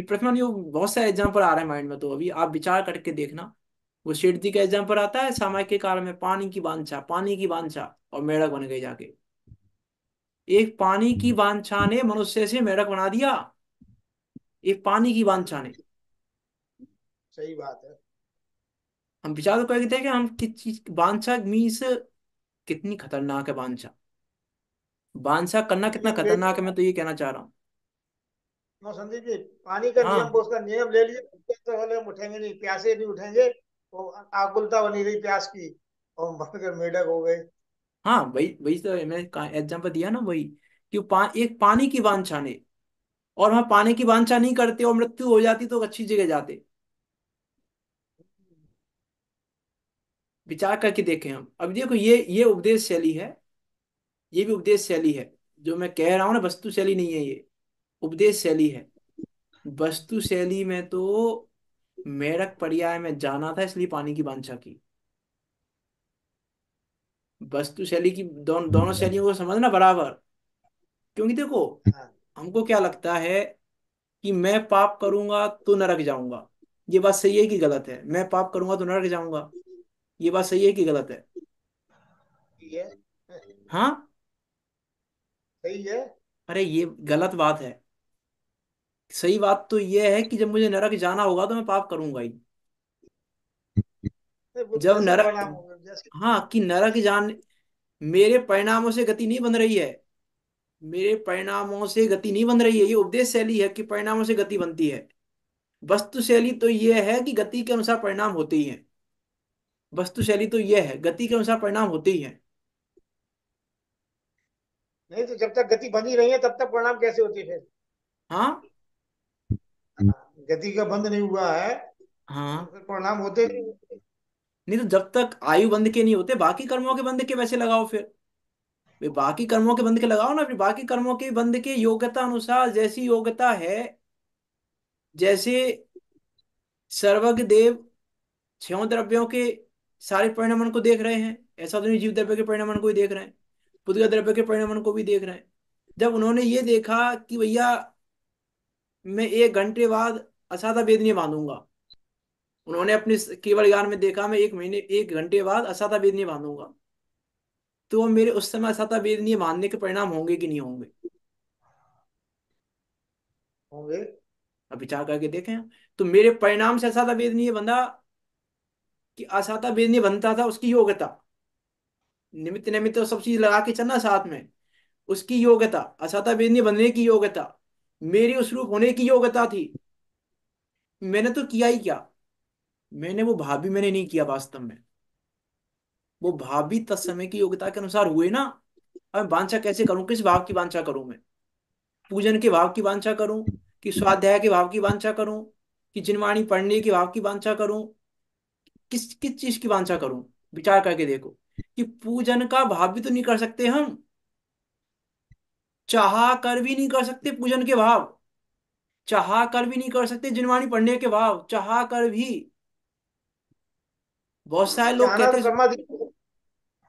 प्रथमन बहुत सारे एग्जाम्पल आ रहे हैं माइंड में तो अभी आप विचार करके देखना वो शेठ जी का एग्जाम्पल आता है समय के कारण में पानी की बांछा पानी की बांछा और मेढक बन गई जाके एक पानी की बांछा ने मनुष्य से मेढक बना दिया एक पानी की बांछा ने सही बात है हम विचार तो करके देखें हम किस चीज बांछा मीस कितनी खतरनाक है बांछा बांछा करना कितना खतरनाक है मैं तो ये कहना चाह रहा हूँ संदीप जी पानी का नियम हाँ। तो उसका नियम ले लीजिए तो वाले उठेंगे नहीं प्यासे नहीं उठेंगे वो तो आकुलता बनी रही प्यास की और बनकर मेढक हो गए हाँ वही वही तो मैं एग्जाम्पल दिया ना वही कि पा, एक पानी की वांछा ने और हम पानी की वांछा नहीं करते और मृत्यु हो जाती तो अच्छी जगह जाते विचार करके देखें हम अब देखो ये ये उपदेश शैली है ये भी उपदेश शैली है जो मैं कह रहा हूं ना वस्तु शैली नहीं है ये उपदेश शैली है वस्तु शैली में तो मेरक पर्याय में जाना था इसलिए पानी की बांछा की वस्तु शैली की दोन, दोनों शैलियों को समझना बराबर क्योंकि देखो हाँ। हमको क्या लगता है कि मैं पाप करूंगा तो नरक जाऊंगा ये बात सही है कि गलत है मैं पाप करूंगा तो नरक जाऊंगा ये बात सही है कि गलत है हाँ अरे ये गलत बात है सही बात तो ये है कि जब मुझे नरक जाना होगा तो मैं पाप करूंगा ही जब नरक हाँ कि नरक जान मेरे परिणामों से गति नहीं बन रही है मेरे परिणामों से गति नहीं बन रही है ये उपदेश शैली है कि परिणामों से गति बनती है वस्तु शैली तो ये है कि गति के अनुसार परिणाम होते ही हैं वस्तु शैली तो यह है गति के अनुसार परिणाम होते ही है नहीं तो जब तक गति बनी रही है तब तक परिणाम कैसे होती है हाँ गति का बंद नहीं हुआ है हाँ तो परिणाम होते नहीं नहीं तो जब तक आयु बंद के नहीं होते बाकी कर्मों के बंद के वैसे लगाओ फिर बाकी कर्मों के बंद के लगाओ ना फिर बाकी कर्मों के बंद के योग्यता अनुसार जैसी योग्यता है जैसे सर्वज्ञ देव छो द्रव्यों के सारे परिणामन को देख रहे हैं ऐसा तो नहीं जीव द्रव्य के परिणामन को ही देख रहे हैं पुद्गल द्रव्य के परिणामन को भी देख रहे हैं जब उन्होंने ये देखा कि भैया मैं एक घंटे बाद असाधा वेदनी बांधूंगा उन्होंने अपने केवल ज्ञान में देखा मैं एक महीने एक घंटे बाद असाधा वेदनी बांधूंगा तो वो मेरे उस समय असाधा वेदनी बांधने के परिणाम होंगे कि नहीं होंगे होंगे अब विचार करके देखें तो मेरे परिणाम से असाधा वेदनी बंधा कि असाता बेदनी बनता था उसकी योग्यता निमित्त निमित्त सब चीज लगा के चलना साथ में उसकी योग्यता असाता बेदनी बनने की योग्यता मेरी रूप होने की योग्यता थी मैंने तो किया ही क्या मैंने वो भाभी मैंने नहीं किया वास्तव में वो भाभी तत्समय की योग्यता के अनुसार हुए ना अब वांछा कैसे करूं किस भाव की वांछा करूं मैं पूजन के भाव की वांछा करूं कि स्वाध्याय के भाव की वांछा करूं कि जिनवाणी पढ़ने के भाव की वांछा करूं किस किस चीज की वांछा करूं विचार करके देखो कि पूजन का भाव भी तो नहीं कर सकते हम चाह कर भी नहीं कर सकते पूजन के भाव चाह कर भी नहीं कर सकते जिनवाणी पढ़ने के भाव चाह कर भी बहुत सारे लोग कहते तो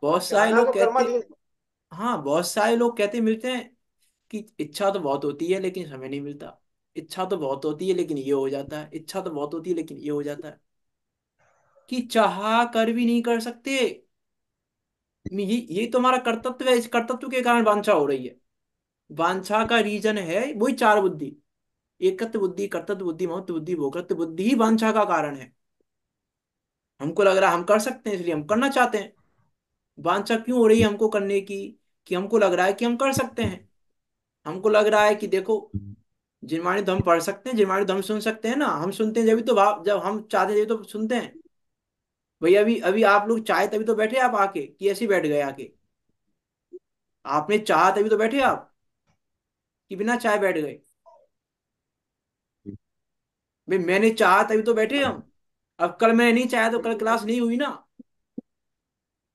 बहुत सारे लोग तो कहते हाँ बहुत सारे लोग कहते मिलते हैं कि इच्छा तो बहुत होती है लेकिन समय नहीं मिलता इच्छा तो बहुत होती है लेकिन ये हो जाता है इच्छा तो बहुत होती है लेकिन ये हो जाता है कि चाह कर भी नहीं कर सकते ये ये तो हमारा कर्तव्य है इस कर्तव्य के कारण वांछा हो रही है वांछा का रीजन है वही चार बुद्धि एकत्व बुद्धि कर्तव्य बुद्धि महत्व बुद्धि भोक्तृत्व बुद्धि ही वांछा का कारण है हमको लग रहा है हम कर सकते हैं इसलिए हम करना चाहते हैं वांछा क्यों हो रही है हमको करने की कि हमको लग रहा है कि हम कर सकते हैं हमको लग रहा है कि देखो जिनवाणी तो हम पढ़ सकते हैं जिनवाणी तो हम सुन सकते हैं ना हम सुनते हैं जब तो भाव जब हम चाहते हैं तो सुनते हैं भैया अभी अभी आप लोग चाहे तभी तो बैठे आप आके कि ऐसे बैठ गए आके आपने चाह तभी तो बैठे आप कि बिना चाय बैठ गए भाई मैंने चाह तभी तो बैठे हम अब कल मैंने नहीं चाहा तो कल क्लास नहीं हुई ना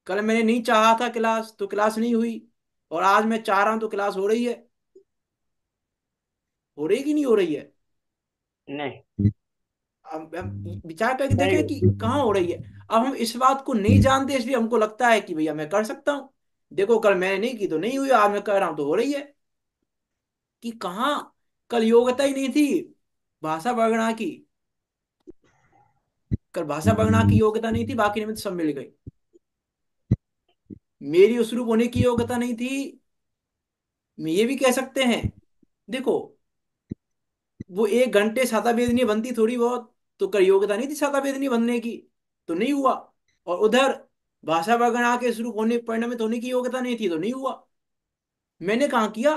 कल मैंने नहीं चाहा था क्लास तो क्लास नहीं हुई और आज मैं चाह रहा हूं तो क्लास हो रही है हो रही कि नहीं हो रही है नहीं हम्म। अब विचार करके देखें कि कहाँ हो रही है अब हम इस बात को नहीं जानते इसलिए हमको लगता है कि भैया मैं कर सकता हूं देखो कल मैंने नहीं की तो नहीं हुई आज मैं कर रहा हूं तो हो रही है कि कहा कल योग्यता ही नहीं थी भाषा बगना की कल भाषा बगना की योग्यता नहीं थी बाकी निमित्त सब मिल गई मेरी उस रूप होने की योग्यता नहीं थी ये भी कह सकते हैं देखो वो एक घंटे सादा वेदनी बनती थोड़ी बहुत तो कल योग्यता नहीं थी सादा वेदनी बनने की तो नहीं हुआ और उधर भाषा वगैरह के शुरू होने परिणामित होने तो की योग्यता नहीं थी तो नहीं हुआ मैंने कहा किया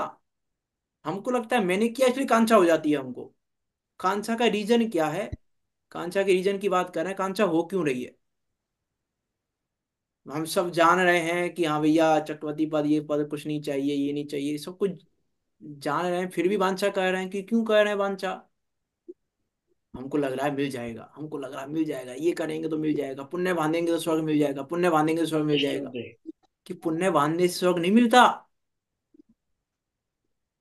हमको लगता है मैंने किया इसलिए कांछा हो जाती है हमको कांछा का रीजन क्या है कांछा के रीजन की बात कर रहे हैं हो क्यों रही है हम सब जान रहे हैं कि हाँ भैया चक्रवर्ती पद ये पद कुछ नहीं चाहिए ये नहीं चाहिए सब कुछ जान रहे हैं फिर भी वांछा कह रहे हैं कि क्यों कह रहे हैं वांछा हमको लग रहा है मिल जाएगा हमको लग रहा है मिल जाएगा ये करेंगे तो मिल जाएगा पुण्य बांधेंगे तो स्वर्ग मिल जाएगा पुण्य बांधेंगे तो स्वर्ग मिल जाएगा कि पुण्य बांधने से स्वर्ग नहीं मिलता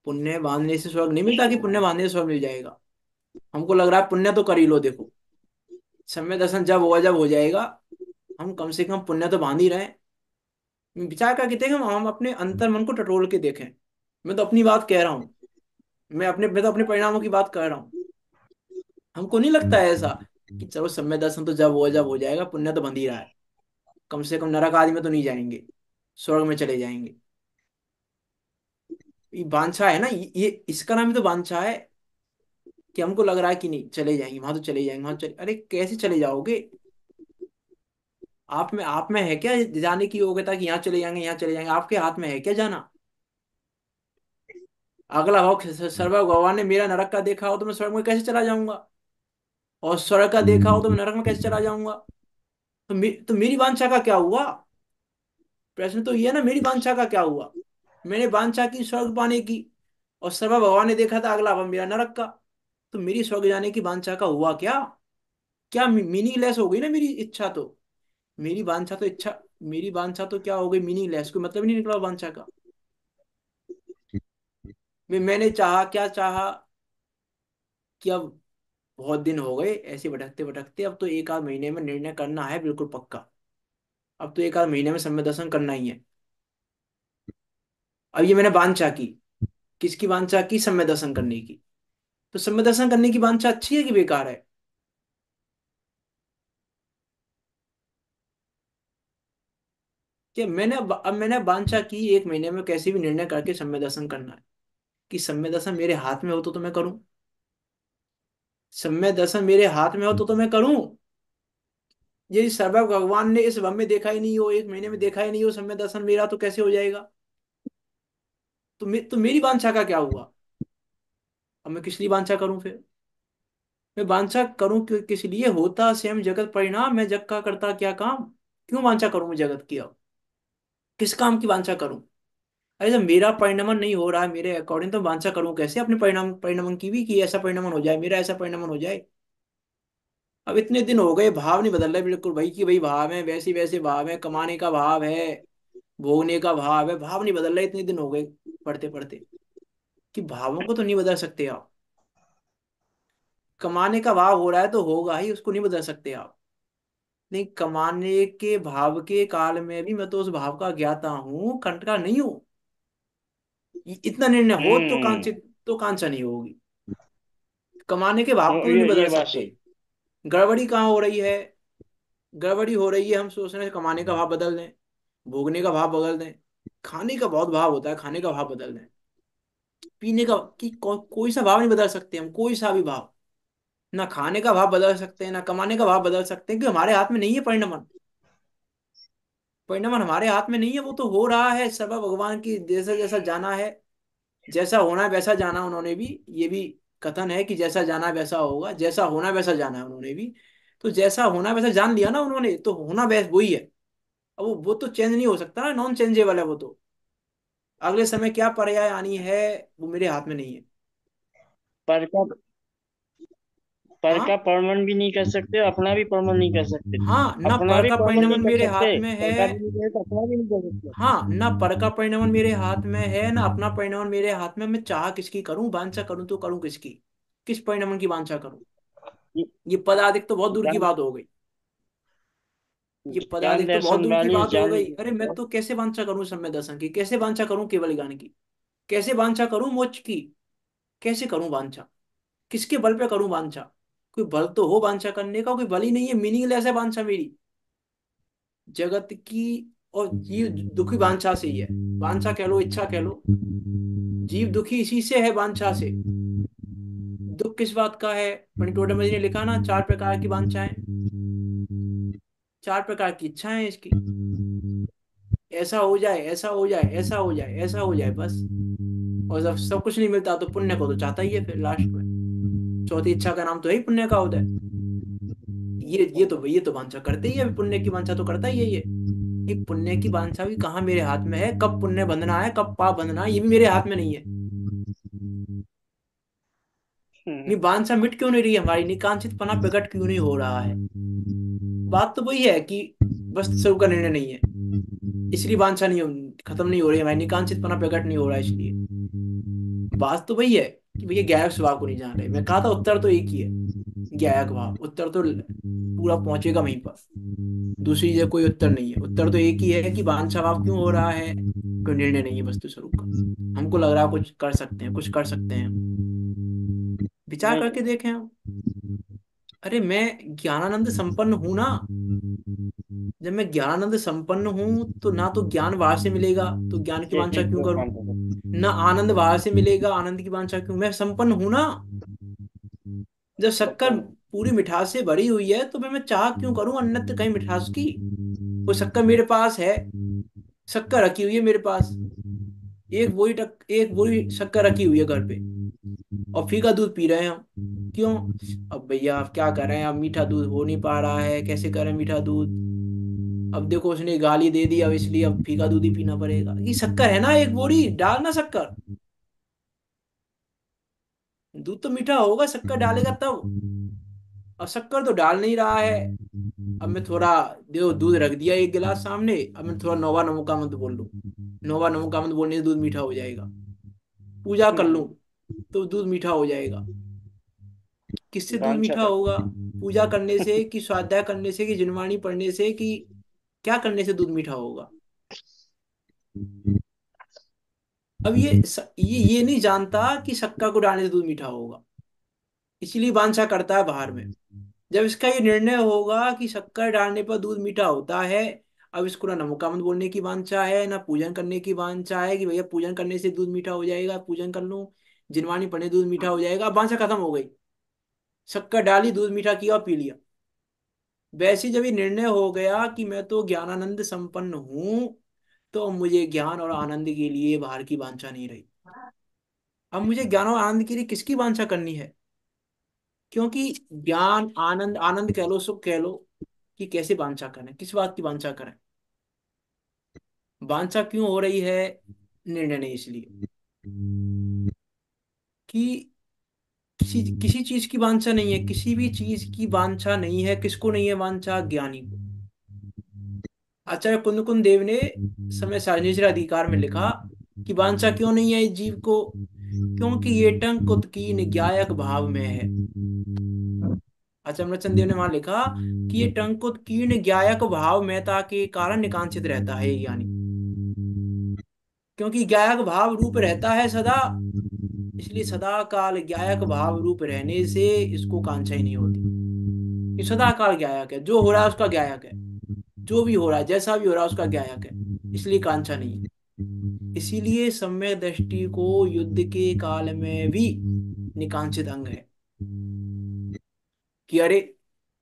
पुण्य बांधने से स्वर्ग नहीं मिलता कि पुण्य बांधने से स्वर्ग मिल जाएगा हमको लग रहा है पुण्य तो कर ही लो देखो समय दर्शन जब होगा जब हो जाएगा हम कम से कम पुण्य तो बांध ही रहे विचार करके देखें हम अपने अंतर मन को टटोल के देखें मैं तो अपनी बात कह रहा हूँ मैं अपने मैं तो अपने परिणामों की बात कर रहा हूँ हमको नहीं लगता है ऐसा हम्म। कि चलो समय दर्शन तो जब हो जब हो जाएगा पुण्य तो बंद ही रहा है कम से कम नरक आदि में तो नहीं जाएंगे स्वर्ग में चले जाएंगे ये बांछा है ना ये इसका नाम ही तो बांछा है कि हमको लग रहा है कि नहीं चले जाएंगे वहां तो चले जाएंगे वहां तो चले अरे कैसे चले जाओगे आप में आप में है क्या जाने की योग्यता कि यहाँ चले जाएंगे यहाँ चले जाएंगे आपके हाथ में है क्या जाना अगला भाव सर्व भगवान ने मेरा नरक का देखा हो तो मैं स्वर्ग में कैसे चला जाऊंगा और स्वर्ग का देखा हो तो मैं हम्म। नरक में कैसे चला जाऊंगा तो, मे, तो मेरी वांछा का क्या हुआ प्रश्न तो ये ना मेरी वांछा का क्या हुआ मैंने वांछा की स्वर्ग पाने की और सर्व भगवान ने देखा था अगला मेरा नरक का तो मेरी स्वर्ग जाने की वांछा का हुआ क्या क्या मीनिंगलेस हो गई ना मेरी इच्छा तो मेरी वांछा तो इच्छा मेरी वांछा तो क्या हो गई मीनिंगलेस कोई मतलब नहीं निकला वांछा का मैंने चाहा क्या चाहा कि अब बहुत दिन हो गए ऐसे भटकते भटकते अब तो एक आध महीने में निर्णय करना है बिल्कुल पक्का अब तो एक आध महीने में समय दर्शन करना ही है अब ये मैंने वांछा की किसकी वांछा की समय दर्शन करने की तो समय दर्शन करने की वांछा अच्छी है कि बेकार है कि मैंने अब मैंने वांछा की एक महीने में कैसे भी निर्णय करके समय दर्शन करना है कि समय दर्शन मेरे हाथ में हो तो, तो मैं करूं समय दर्शन मेरे हाथ में हो तो तो मैं करूं यदि सर्व भगवान ने इस में देखा ही नहीं हो एक महीने में देखा ही नहीं हो समय दर्शन मेरा तो कैसे हो जाएगा तो, मे, तो मेरी वांछा का क्या हुआ अब मैं किस लिए वांछा करूं फिर मैं वांछा करूं कि, किस लिए होता स्वयं जगत परिणाम मैं जग का करता क्या काम क्यों वांछा करूं मैं जगत की अब किस काम की वांछा करूं अरे जब तो मेरा परिणमन नहीं हो रहा है मेरे अकॉर्डिंग तो वांछा करूं कैसे अपने परिणाम परिणमन की भी कि ऐसा परिणमन हो जाए मेरा ऐसा परिणमन हो जाए अब इतने दिन हो गए भाव नहीं बदल रहे बिल्कुल भाई की भाई भाव है वैसे वैसे भाव है कमाने का भाव है भोगने का भाव है भाव नहीं बदल रहा इतने दिन हो गए पढ़ते पढ़ते कि भावों को तो नहीं बदल सकते आप कमाने का भाव हो रहा है तो होगा ही उसको नहीं बदल सकते आप नहीं कमाने के भाव के काल में भी मैं तो उस भाव का ज्ञाता हूं खंड का नहीं हूं इतना निर्णय हो तो हम्म। कांचित तो कांचा नहीं होगी कमाने के भाव हाँ, को नहीं बदल सकते गड़बड़ी कहाँ हो रही है गड़बड़ी हो रही है हम सोच रहे हैं कमाने का भाव बदल दें भोगने का भाव बदल दें खाने का बहुत भाव होता है खाने का भाव बदल दें पीने का कि को, कोई सा भाव नहीं बदल सकते हम कोई सा भी भाव ना खाने का भाव बदल सकते हैं ना कमाने का भाव बदल सकते हैं कि हमारे हाथ में नहीं है परिणाम परिणाम हमारे हाथ में नहीं है वो तो हो रहा है सर्व भगवान की जैसा जैसा जाना है जैसा होना वैसा जाना उन्होंने भी ये भी कथन है कि जैसा जाना वैसा होगा जैसा होना वैसा जाना है उन्होंने भी तो जैसा होना वैसा जान लिया ना उन्होंने तो होना वैस वही है अब वो वो तो चेंज नहीं हो सकता ना नॉन चेंजेबल है वो तो अगले समय क्या पर्याय आनी है वो मेरे हाथ में नहीं है पर क्या पर हाँ। का परिणमन भी नहीं कर सकते अपना भी परिणमन हाँ, नहीं कर सकते हाँ ना पर का परिणाम मेरे हाथ में है हाँ ना पर का परिणाम मेरे हाथ में है ना अपना परिणाम मेरे हाथ में मैं चाह किसकी करूं वांछा करूं तो करूं किसकी किस परिणाम की वांछा करूं ये पदाधिक तो बहुत दूर की बात हो गई ये पदाधिक तो बहुत दूर की बात हो गई अरे मैं तो कैसे वांछा करूं समय दर्शन की कैसे वांछा करूं केवल ज्ञान की कैसे वांछा करूं मोच की कैसे करूं वांछा किसके बल पे करूं वांछा कोई बल तो हो बांछा करने का कोई बल ही नहीं है मीनिंगलेस है बांछा मेरी जगत की और जीव दुखी बांछा से ही है बांछा कह लो इच्छा कह लो जीव दुखी इसी से है बांछा से दुख किस बात का है पंडित ने लिखा ना चार प्रकार की वांछाएं चार प्रकार की इच्छाएं है इसकी ऐसा हो जाए ऐसा हो जाए ऐसा हो जाए ऐसा हो जाए बस और जब सब कुछ नहीं मिलता तो पुण्य को तो चाहता ही है फिर लास्ट में चौथी इच्छा का नाम तो यही पुण्य का होता है ये ये तो ये तो वांछा करते ही है पुण्य की वांछा तो करता ही है ये कि पुण्य की वांछा भी कहा मेरे हाथ में है कब पुण्य बंधना है कब पाप बंधना है ये भी मेरे हाथ में नहीं है हम्म। वांछा मिट क्यों नहीं रही है हमारी निकांक्षित पना प्रकट क्यों नहीं हो रहा है बात तो वही है कि बस सब का निर्णय नहीं है इसलिए वांछा नहीं खत्म नहीं हो रही है हमारी निकांक्षित पना प्रकट नहीं हो रहा है इसलिए बात तो वही है कि भैया गया स्वभाव को नहीं जान रहे मैं कहा था उत्तर तो एक ही है गया वहां उत्तर तो पूरा पहुंचेगा वहीं पर दूसरी जगह कोई उत्तर नहीं है उत्तर तो एक ही है कि बांध स्वभाव क्यों हो रहा है कोई निर्णय नहीं है वस्तु स्वरूप का हमको लग रहा है कुछ कर सकते हैं कुछ कर सकते हैं विचार करके देखें हम अरे मैं ज्ञानानंद संपन्न हूं ना जब मैं ज्ञानानंद संपन्न हूँ तो ना तो ज्ञान वार से मिलेगा तो ज्ञान की वांछा क्यों करूं ना आनंद वार से मिलेगा आनंद की वांछा क्यों मैं संपन्न हूं ना जब शक्कर पूरी मिठास से भरी हुई है तो मैं चाह क्यों करूं अन्नत कहीं मिठास की वो शक्कर मेरे पास है शक्कर रखी हुई है मेरे पास एक बोरी टक एक बोरी शक्कर रखी हुई है घर पे और फीका दूध पी रहे हैं हम क्यों अब भैया आप क्या कर रहे हैं अब मीठा दूध हो नहीं पा रहा है कैसे करें मीठा दूध अब देखो उसने गाली दे दी अब इसलिए अब फीका दूध ही पीना पड़ेगा ये शक्कर है ना एक बोरी डालना शक्कर दूध तो मीठा होगा शक्कर डालेगा तब अब शक्कर तो डाल नहीं रहा है अब मैं थोड़ा देखो दूध रख दिया एक गिलास सामने अब मैं थोड़ा नोवा नमो का मत बोल लू नोवा नमो का मत बोलने से दूध मीठा हो जाएगा पूजा कर लू तो दूध मीठा हो जाएगा किससे दूध मीठा होगा पूजा करने से कि स्वाध्याय करने से कि जिनवाणी पढ़ने से कि क्या करने से दूध मीठा होगा अब ये ये ये नहीं जानता कि शक्का को डालने से दूध मीठा होगा इसलिए बांछा करता है बाहर में जब इसका ये निर्णय होगा कि शक्कर डालने पर दूध मीठा होता है अब इसको ना नमोकामन बोलने की वांछा है ना पूजन करने की वांछा है कि भैया पूजन करने से दूध मीठा हो जाएगा पूजन कर लो जिनवाणी पढ़ने दूध मीठा हो जाएगा अब वांछा खत्म हो गई शक्कर डाली दूध मीठा किया और पी लिया वैसे जब ये निर्णय हो गया कि मैं तो ज्ञानानंद संपन्न हूं तो अब मुझे ज्ञान और आनंद के लिए बाहर की वांछा नहीं रही अब मुझे ज्ञान और आनंद के लिए किसकी वांछा करनी है क्योंकि ज्ञान आनंद आनंद कह लो सुख कह लो कि कैसे वांछा करें किस बात की वांछा करें वांछा क्यों हो रही है निर्णय नहीं इसलिए कि किसी किसी चीज की वांछा नहीं है किसी भी चीज की वांछा नहीं है किसको नहीं है वांछा ज्ञानी को आचार्य कुंद कुंद देव ने समय सार्वजनिक अधिकार में लिखा कि वांछा क्यों नहीं है इस जीव को क्योंकि ये टंग कुत की निज्ञायक भाव में है अच्छा अमृतचंद देव ने वहां लिखा कि ये टंग कुत की निज्ञायक भाव मेहता के कारण निकांक्षित रहता है ज्ञानी क्योंकि ज्ञायक भाव रूप रहता है सदा इसलिए सदा काल ज्ञायक भाव रूप रहने से इसको ही नहीं होती ये सदा काल ज्ञायक है जो हो रहा है उसका ज्ञायक है जो भी हो रहा है जैसा भी हो रहा है उसका ज्ञायक है इसलिए कांक्षा नहीं है इसीलिए सम्य दृष्टि को युद्ध के काल में भी निकांक्षित अंग है कि अरे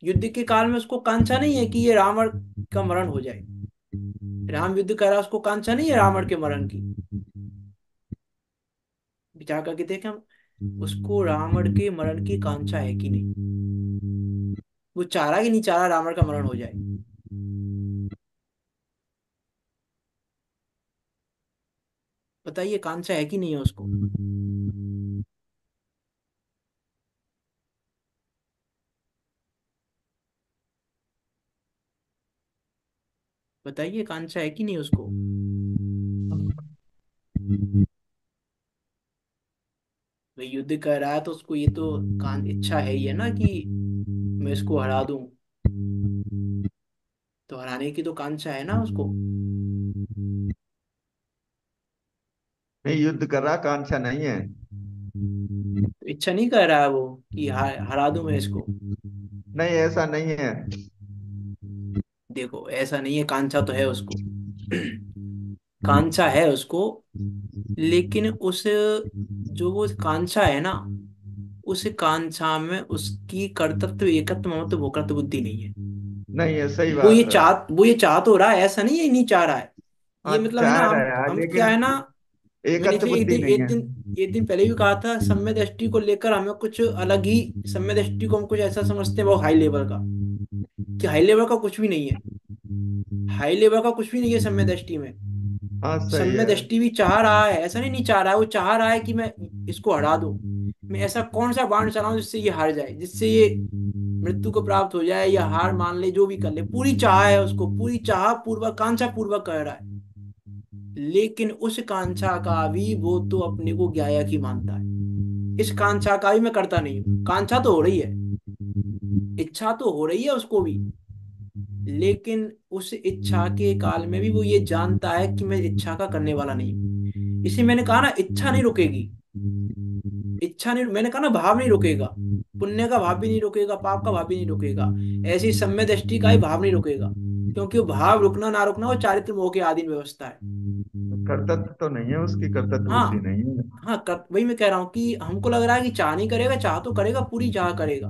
युद्ध के काल में उसको कांक्षा नहीं है कि ये रावण का मरण हो जाए राम युद्ध कर रहा उसको कांक्षा नहीं है रावण के मरण की विचार करके देखें हम उसको रावण के मरण की कांक्षा है कि नहीं वो चारा कि नहीं चारा रावण का मरण हो जाए बताइए कांक्षा है कि नहीं है उसको बताइए कांक्षा है कि नहीं उसको तो युद्ध कर रहा है तो उसको ये तो कान इच्छा है ही है ना कि मैं इसको हरा दू तो हराने की तो कांक्षा है ना उसको नहीं युद्ध कर रहा कांक्षा नहीं है तो इच्छा नहीं कर रहा है वो कि हरा दू मैं इसको नहीं ऐसा नहीं है देखो ऐसा नहीं है कांक्षा तो है उसको कांचा है उसको लेकिन उस जो वो कांचा है ना उस कांचा में उसकी कर्तव्य एकत्व ममत्व तो वो कर्तव्य बुद्धि नहीं है नहीं है सही बात वो ये चाह वो ये चाह तो रहा है ऐसा नहीं है नहीं चाह रहा है ये हाँ, मतलब है ना हाँ, हम क्या है ना एकत्व तो बुद्धि एक दिन नहीं एक दिन एक दिन पहले भी कहा था समय दृष्टि को लेकर हमें कुछ अलग ही सम्य दृष्टि को हम कुछ ऐसा समझते हैं वो हाई लेवल का कि हाई लेवल का कुछ भी नहीं है हाई लेवल का कुछ भी नहीं है सम्य दृष्टि में हाँ हम्म, सही है दृष्टि भी चाह रहा है ऐसा नहीं नहीं चाह रहा है वो चाह रहा है कि मैं इसको हरा दू मैं ऐसा कौन सा बाण चलाऊ जिससे ये हार जाए जिससे ये मृत्यु को प्राप्त हो जाए या हार मान ले जो भी कर ले पूरी चाह है उसको पूरी चाह पूर्वक कांसा पूर्वक कर रहा है लेकिन उस कांसा का भी वो तो अपने को ज्ञाया की मानता है इस कांसा का भी मैं करता नहीं हूं कांसा तो हो रही है इच्छा तो हो रही है उसको भी लेकिन उस इच्छा के काल में भी वो ये जानता है कि मैं इच्छा का करने वाला नहीं इसे मैंने कहा ना इच्छा नहीं रुकेगी इच्छा नहीं मैंने कहा ना भाव नहीं रुकेगा पुण्य का भाव भी नहीं रुकेगा पाप का भाव भी नहीं रुकेगा ऐसी सम्य दृष्टि का ही भाव नहीं रुकेगा क्योंकि वो भाव रुकना ना रुकना वो चारित्र मोह के आधीन व्यवस्था है कर्तत्व तो नहीं है उसकी कर्तत्व हाँ, नहीं है हाँ कर, वही मैं कह रहा हूँ कि हमको लग रहा है कि चाह नहीं करेगा चाह तो करेगा पूरी चाह करेगा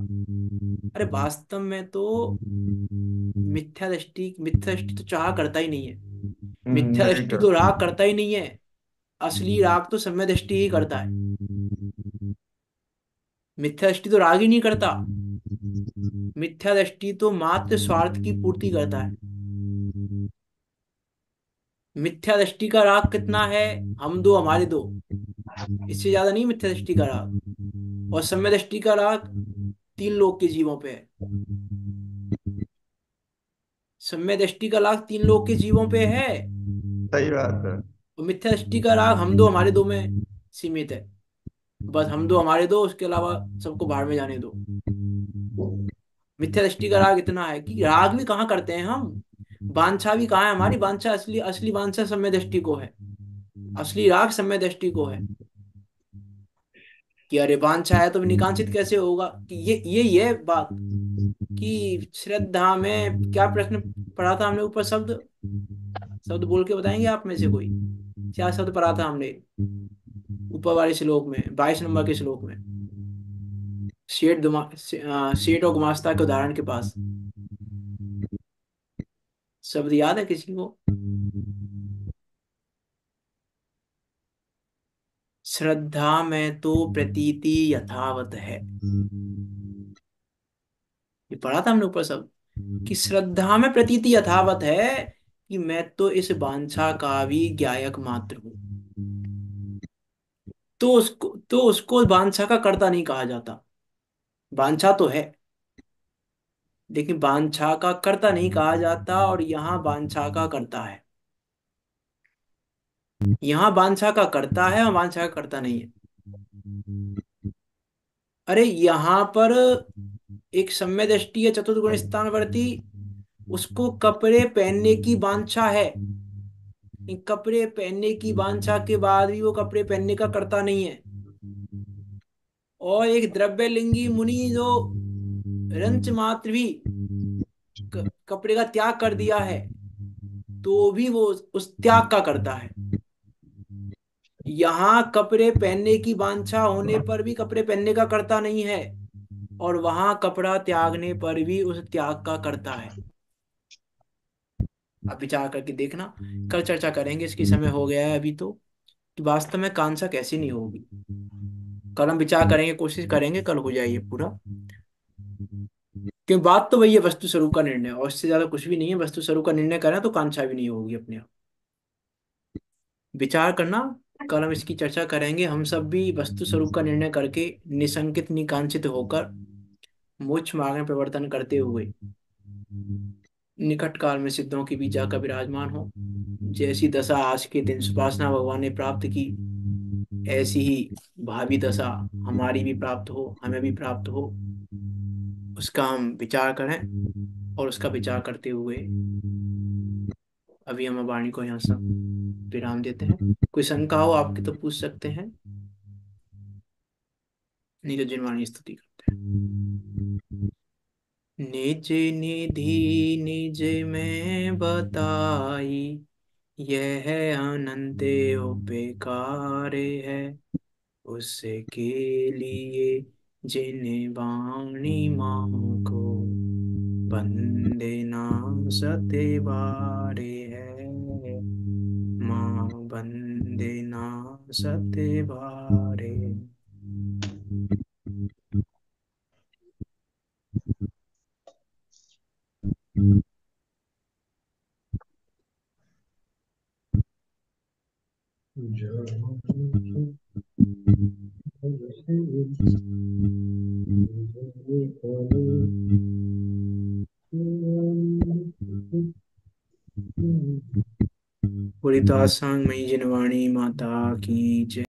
अरे हम्म। वास्तव में तो हम्म। मिथ्या दृष्टि मिथ्या दृष्टि तो चाह करता ही नहीं है हम्म, मिथ्या दृष्टि तो राग करता ही नहीं है असली राग तो समय दृष्टि ही करता है मिथ्या दृष्टि तो राग ही नहीं करता मिथ्या दृष्टि तो मात्र स्वार्थ की पूर्ति करता है मिथ्या दृष्टि का राग कितना है हम दो हमारे दो इससे ज्यादा नहीं मिथ्या दृष्टि का राग और सम्य दृष्टि का राग तीन लोग के जीवों पे है सम्य दृष्टि का राग तीन लोग के जीवों पे है सही बात है और मिथ्या दृष्टि का राग हम दो हमारे दो में सीमित है बस हम दो हमारे दो उसके अलावा सबको बाहर में जाने दो मिथ्या दृष्टि का राग इतना है कि राग भी कहाँ करते हैं हम बांछा भी कहाँ है हमारी बांछा असली असली बांछा समय दृष्टि को है असली राग समय दृष्टि को है कि अरे वांछा है तो निकांक्षित हम्म। कैसे होगा कि ये ये ये बात कि श्रद्धा में क्या प्रश्न पढ़ा था हमने ऊपर शब्द शब्द बोल के बताएंगे आप में से कोई क्या शब्द पढ़ा था हमने ऊपर वाले श्लोक में बाईस नंबर के श्लोक में शेठ शेठ और गुमास्ता के उदाहरण के पास शब्द याद है किसी को श्रद्धा में तो प्रतीति यथावत है ये पढ़ा था हमने ऊपर सब कि श्रद्धा में प्रतीति यथावत है कि मैं तो इस बांछा का भी गायक मात्र हूं तो उसको तो उसको बांछा का कर्ता नहीं कहा जाता बांछा तो है लेकिन बांछा का कर्ता नहीं कहा जाता और यहां बांछा का कर्ता है यहां बांछा का करता है और बादशाह का करता नहीं है अरे यहाँ पर एक सम्य दृष्टि है चतुर्गुण स्थानवर्ती उसको कपड़े पहनने की बांछा है कपड़े पहनने की बांछा के बाद भी वो कपड़े पहनने का करता नहीं है और एक द्रव्य लिंगी मुनि जो रंच मात्र भी कपड़े का त्याग कर दिया है तो भी वो उस त्याग का करता है यहाँ कपड़े पहनने की वांछा होने पर भी कपड़े पहनने का करता नहीं है और वहां कपड़ा त्यागने पर भी उस त्याग का करता है आप विचार करके देखना कल चर्चा करेंगे इसकी समय हो गया है अभी तो कि वास्तव में कांसा कैसी नहीं होगी कल हम विचार करेंगे कोशिश करेंगे कल हो जाए पूरा क्योंकि बात तो वही है वस्तु स्वरूप का निर्णय और इससे ज्यादा कुछ भी नहीं है वस्तु स्वरूप का निर्णय करें तो कांसा भी नहीं होगी अपने आप विचार करना कल हम इसकी चर्चा करेंगे हम सब भी वस्तु स्वरूप का निर्णय करके निसंकित निकांचित होकर मोक्ष मार्ग में प्रवर्तन करते हुए निकट काल में सिद्धों की बीजा जाकर विराजमान हो जैसी दशा आज के दिन सुपासना भगवान ने प्राप्त की ऐसी ही भावी दशा हमारी भी प्राप्त हो हमें भी प्राप्त हो उसका हम विचार करें और उसका विचार करते हुए अभी हम वाणी को यहाँ सब विराम देते हैं कोई शंका हो आपके तो पूछ सकते हैं नीरज वाणी स्तुति करते हैं निज निधि निज में बताई यह अनंत उपकार है उसके लिए जिन वाणी माँ को बंदे ना सत्य बारे मा बन्दिना सत्य Mm-hmm. पूरी तो हम्म। आसांग मई जिनवाणी माता की जय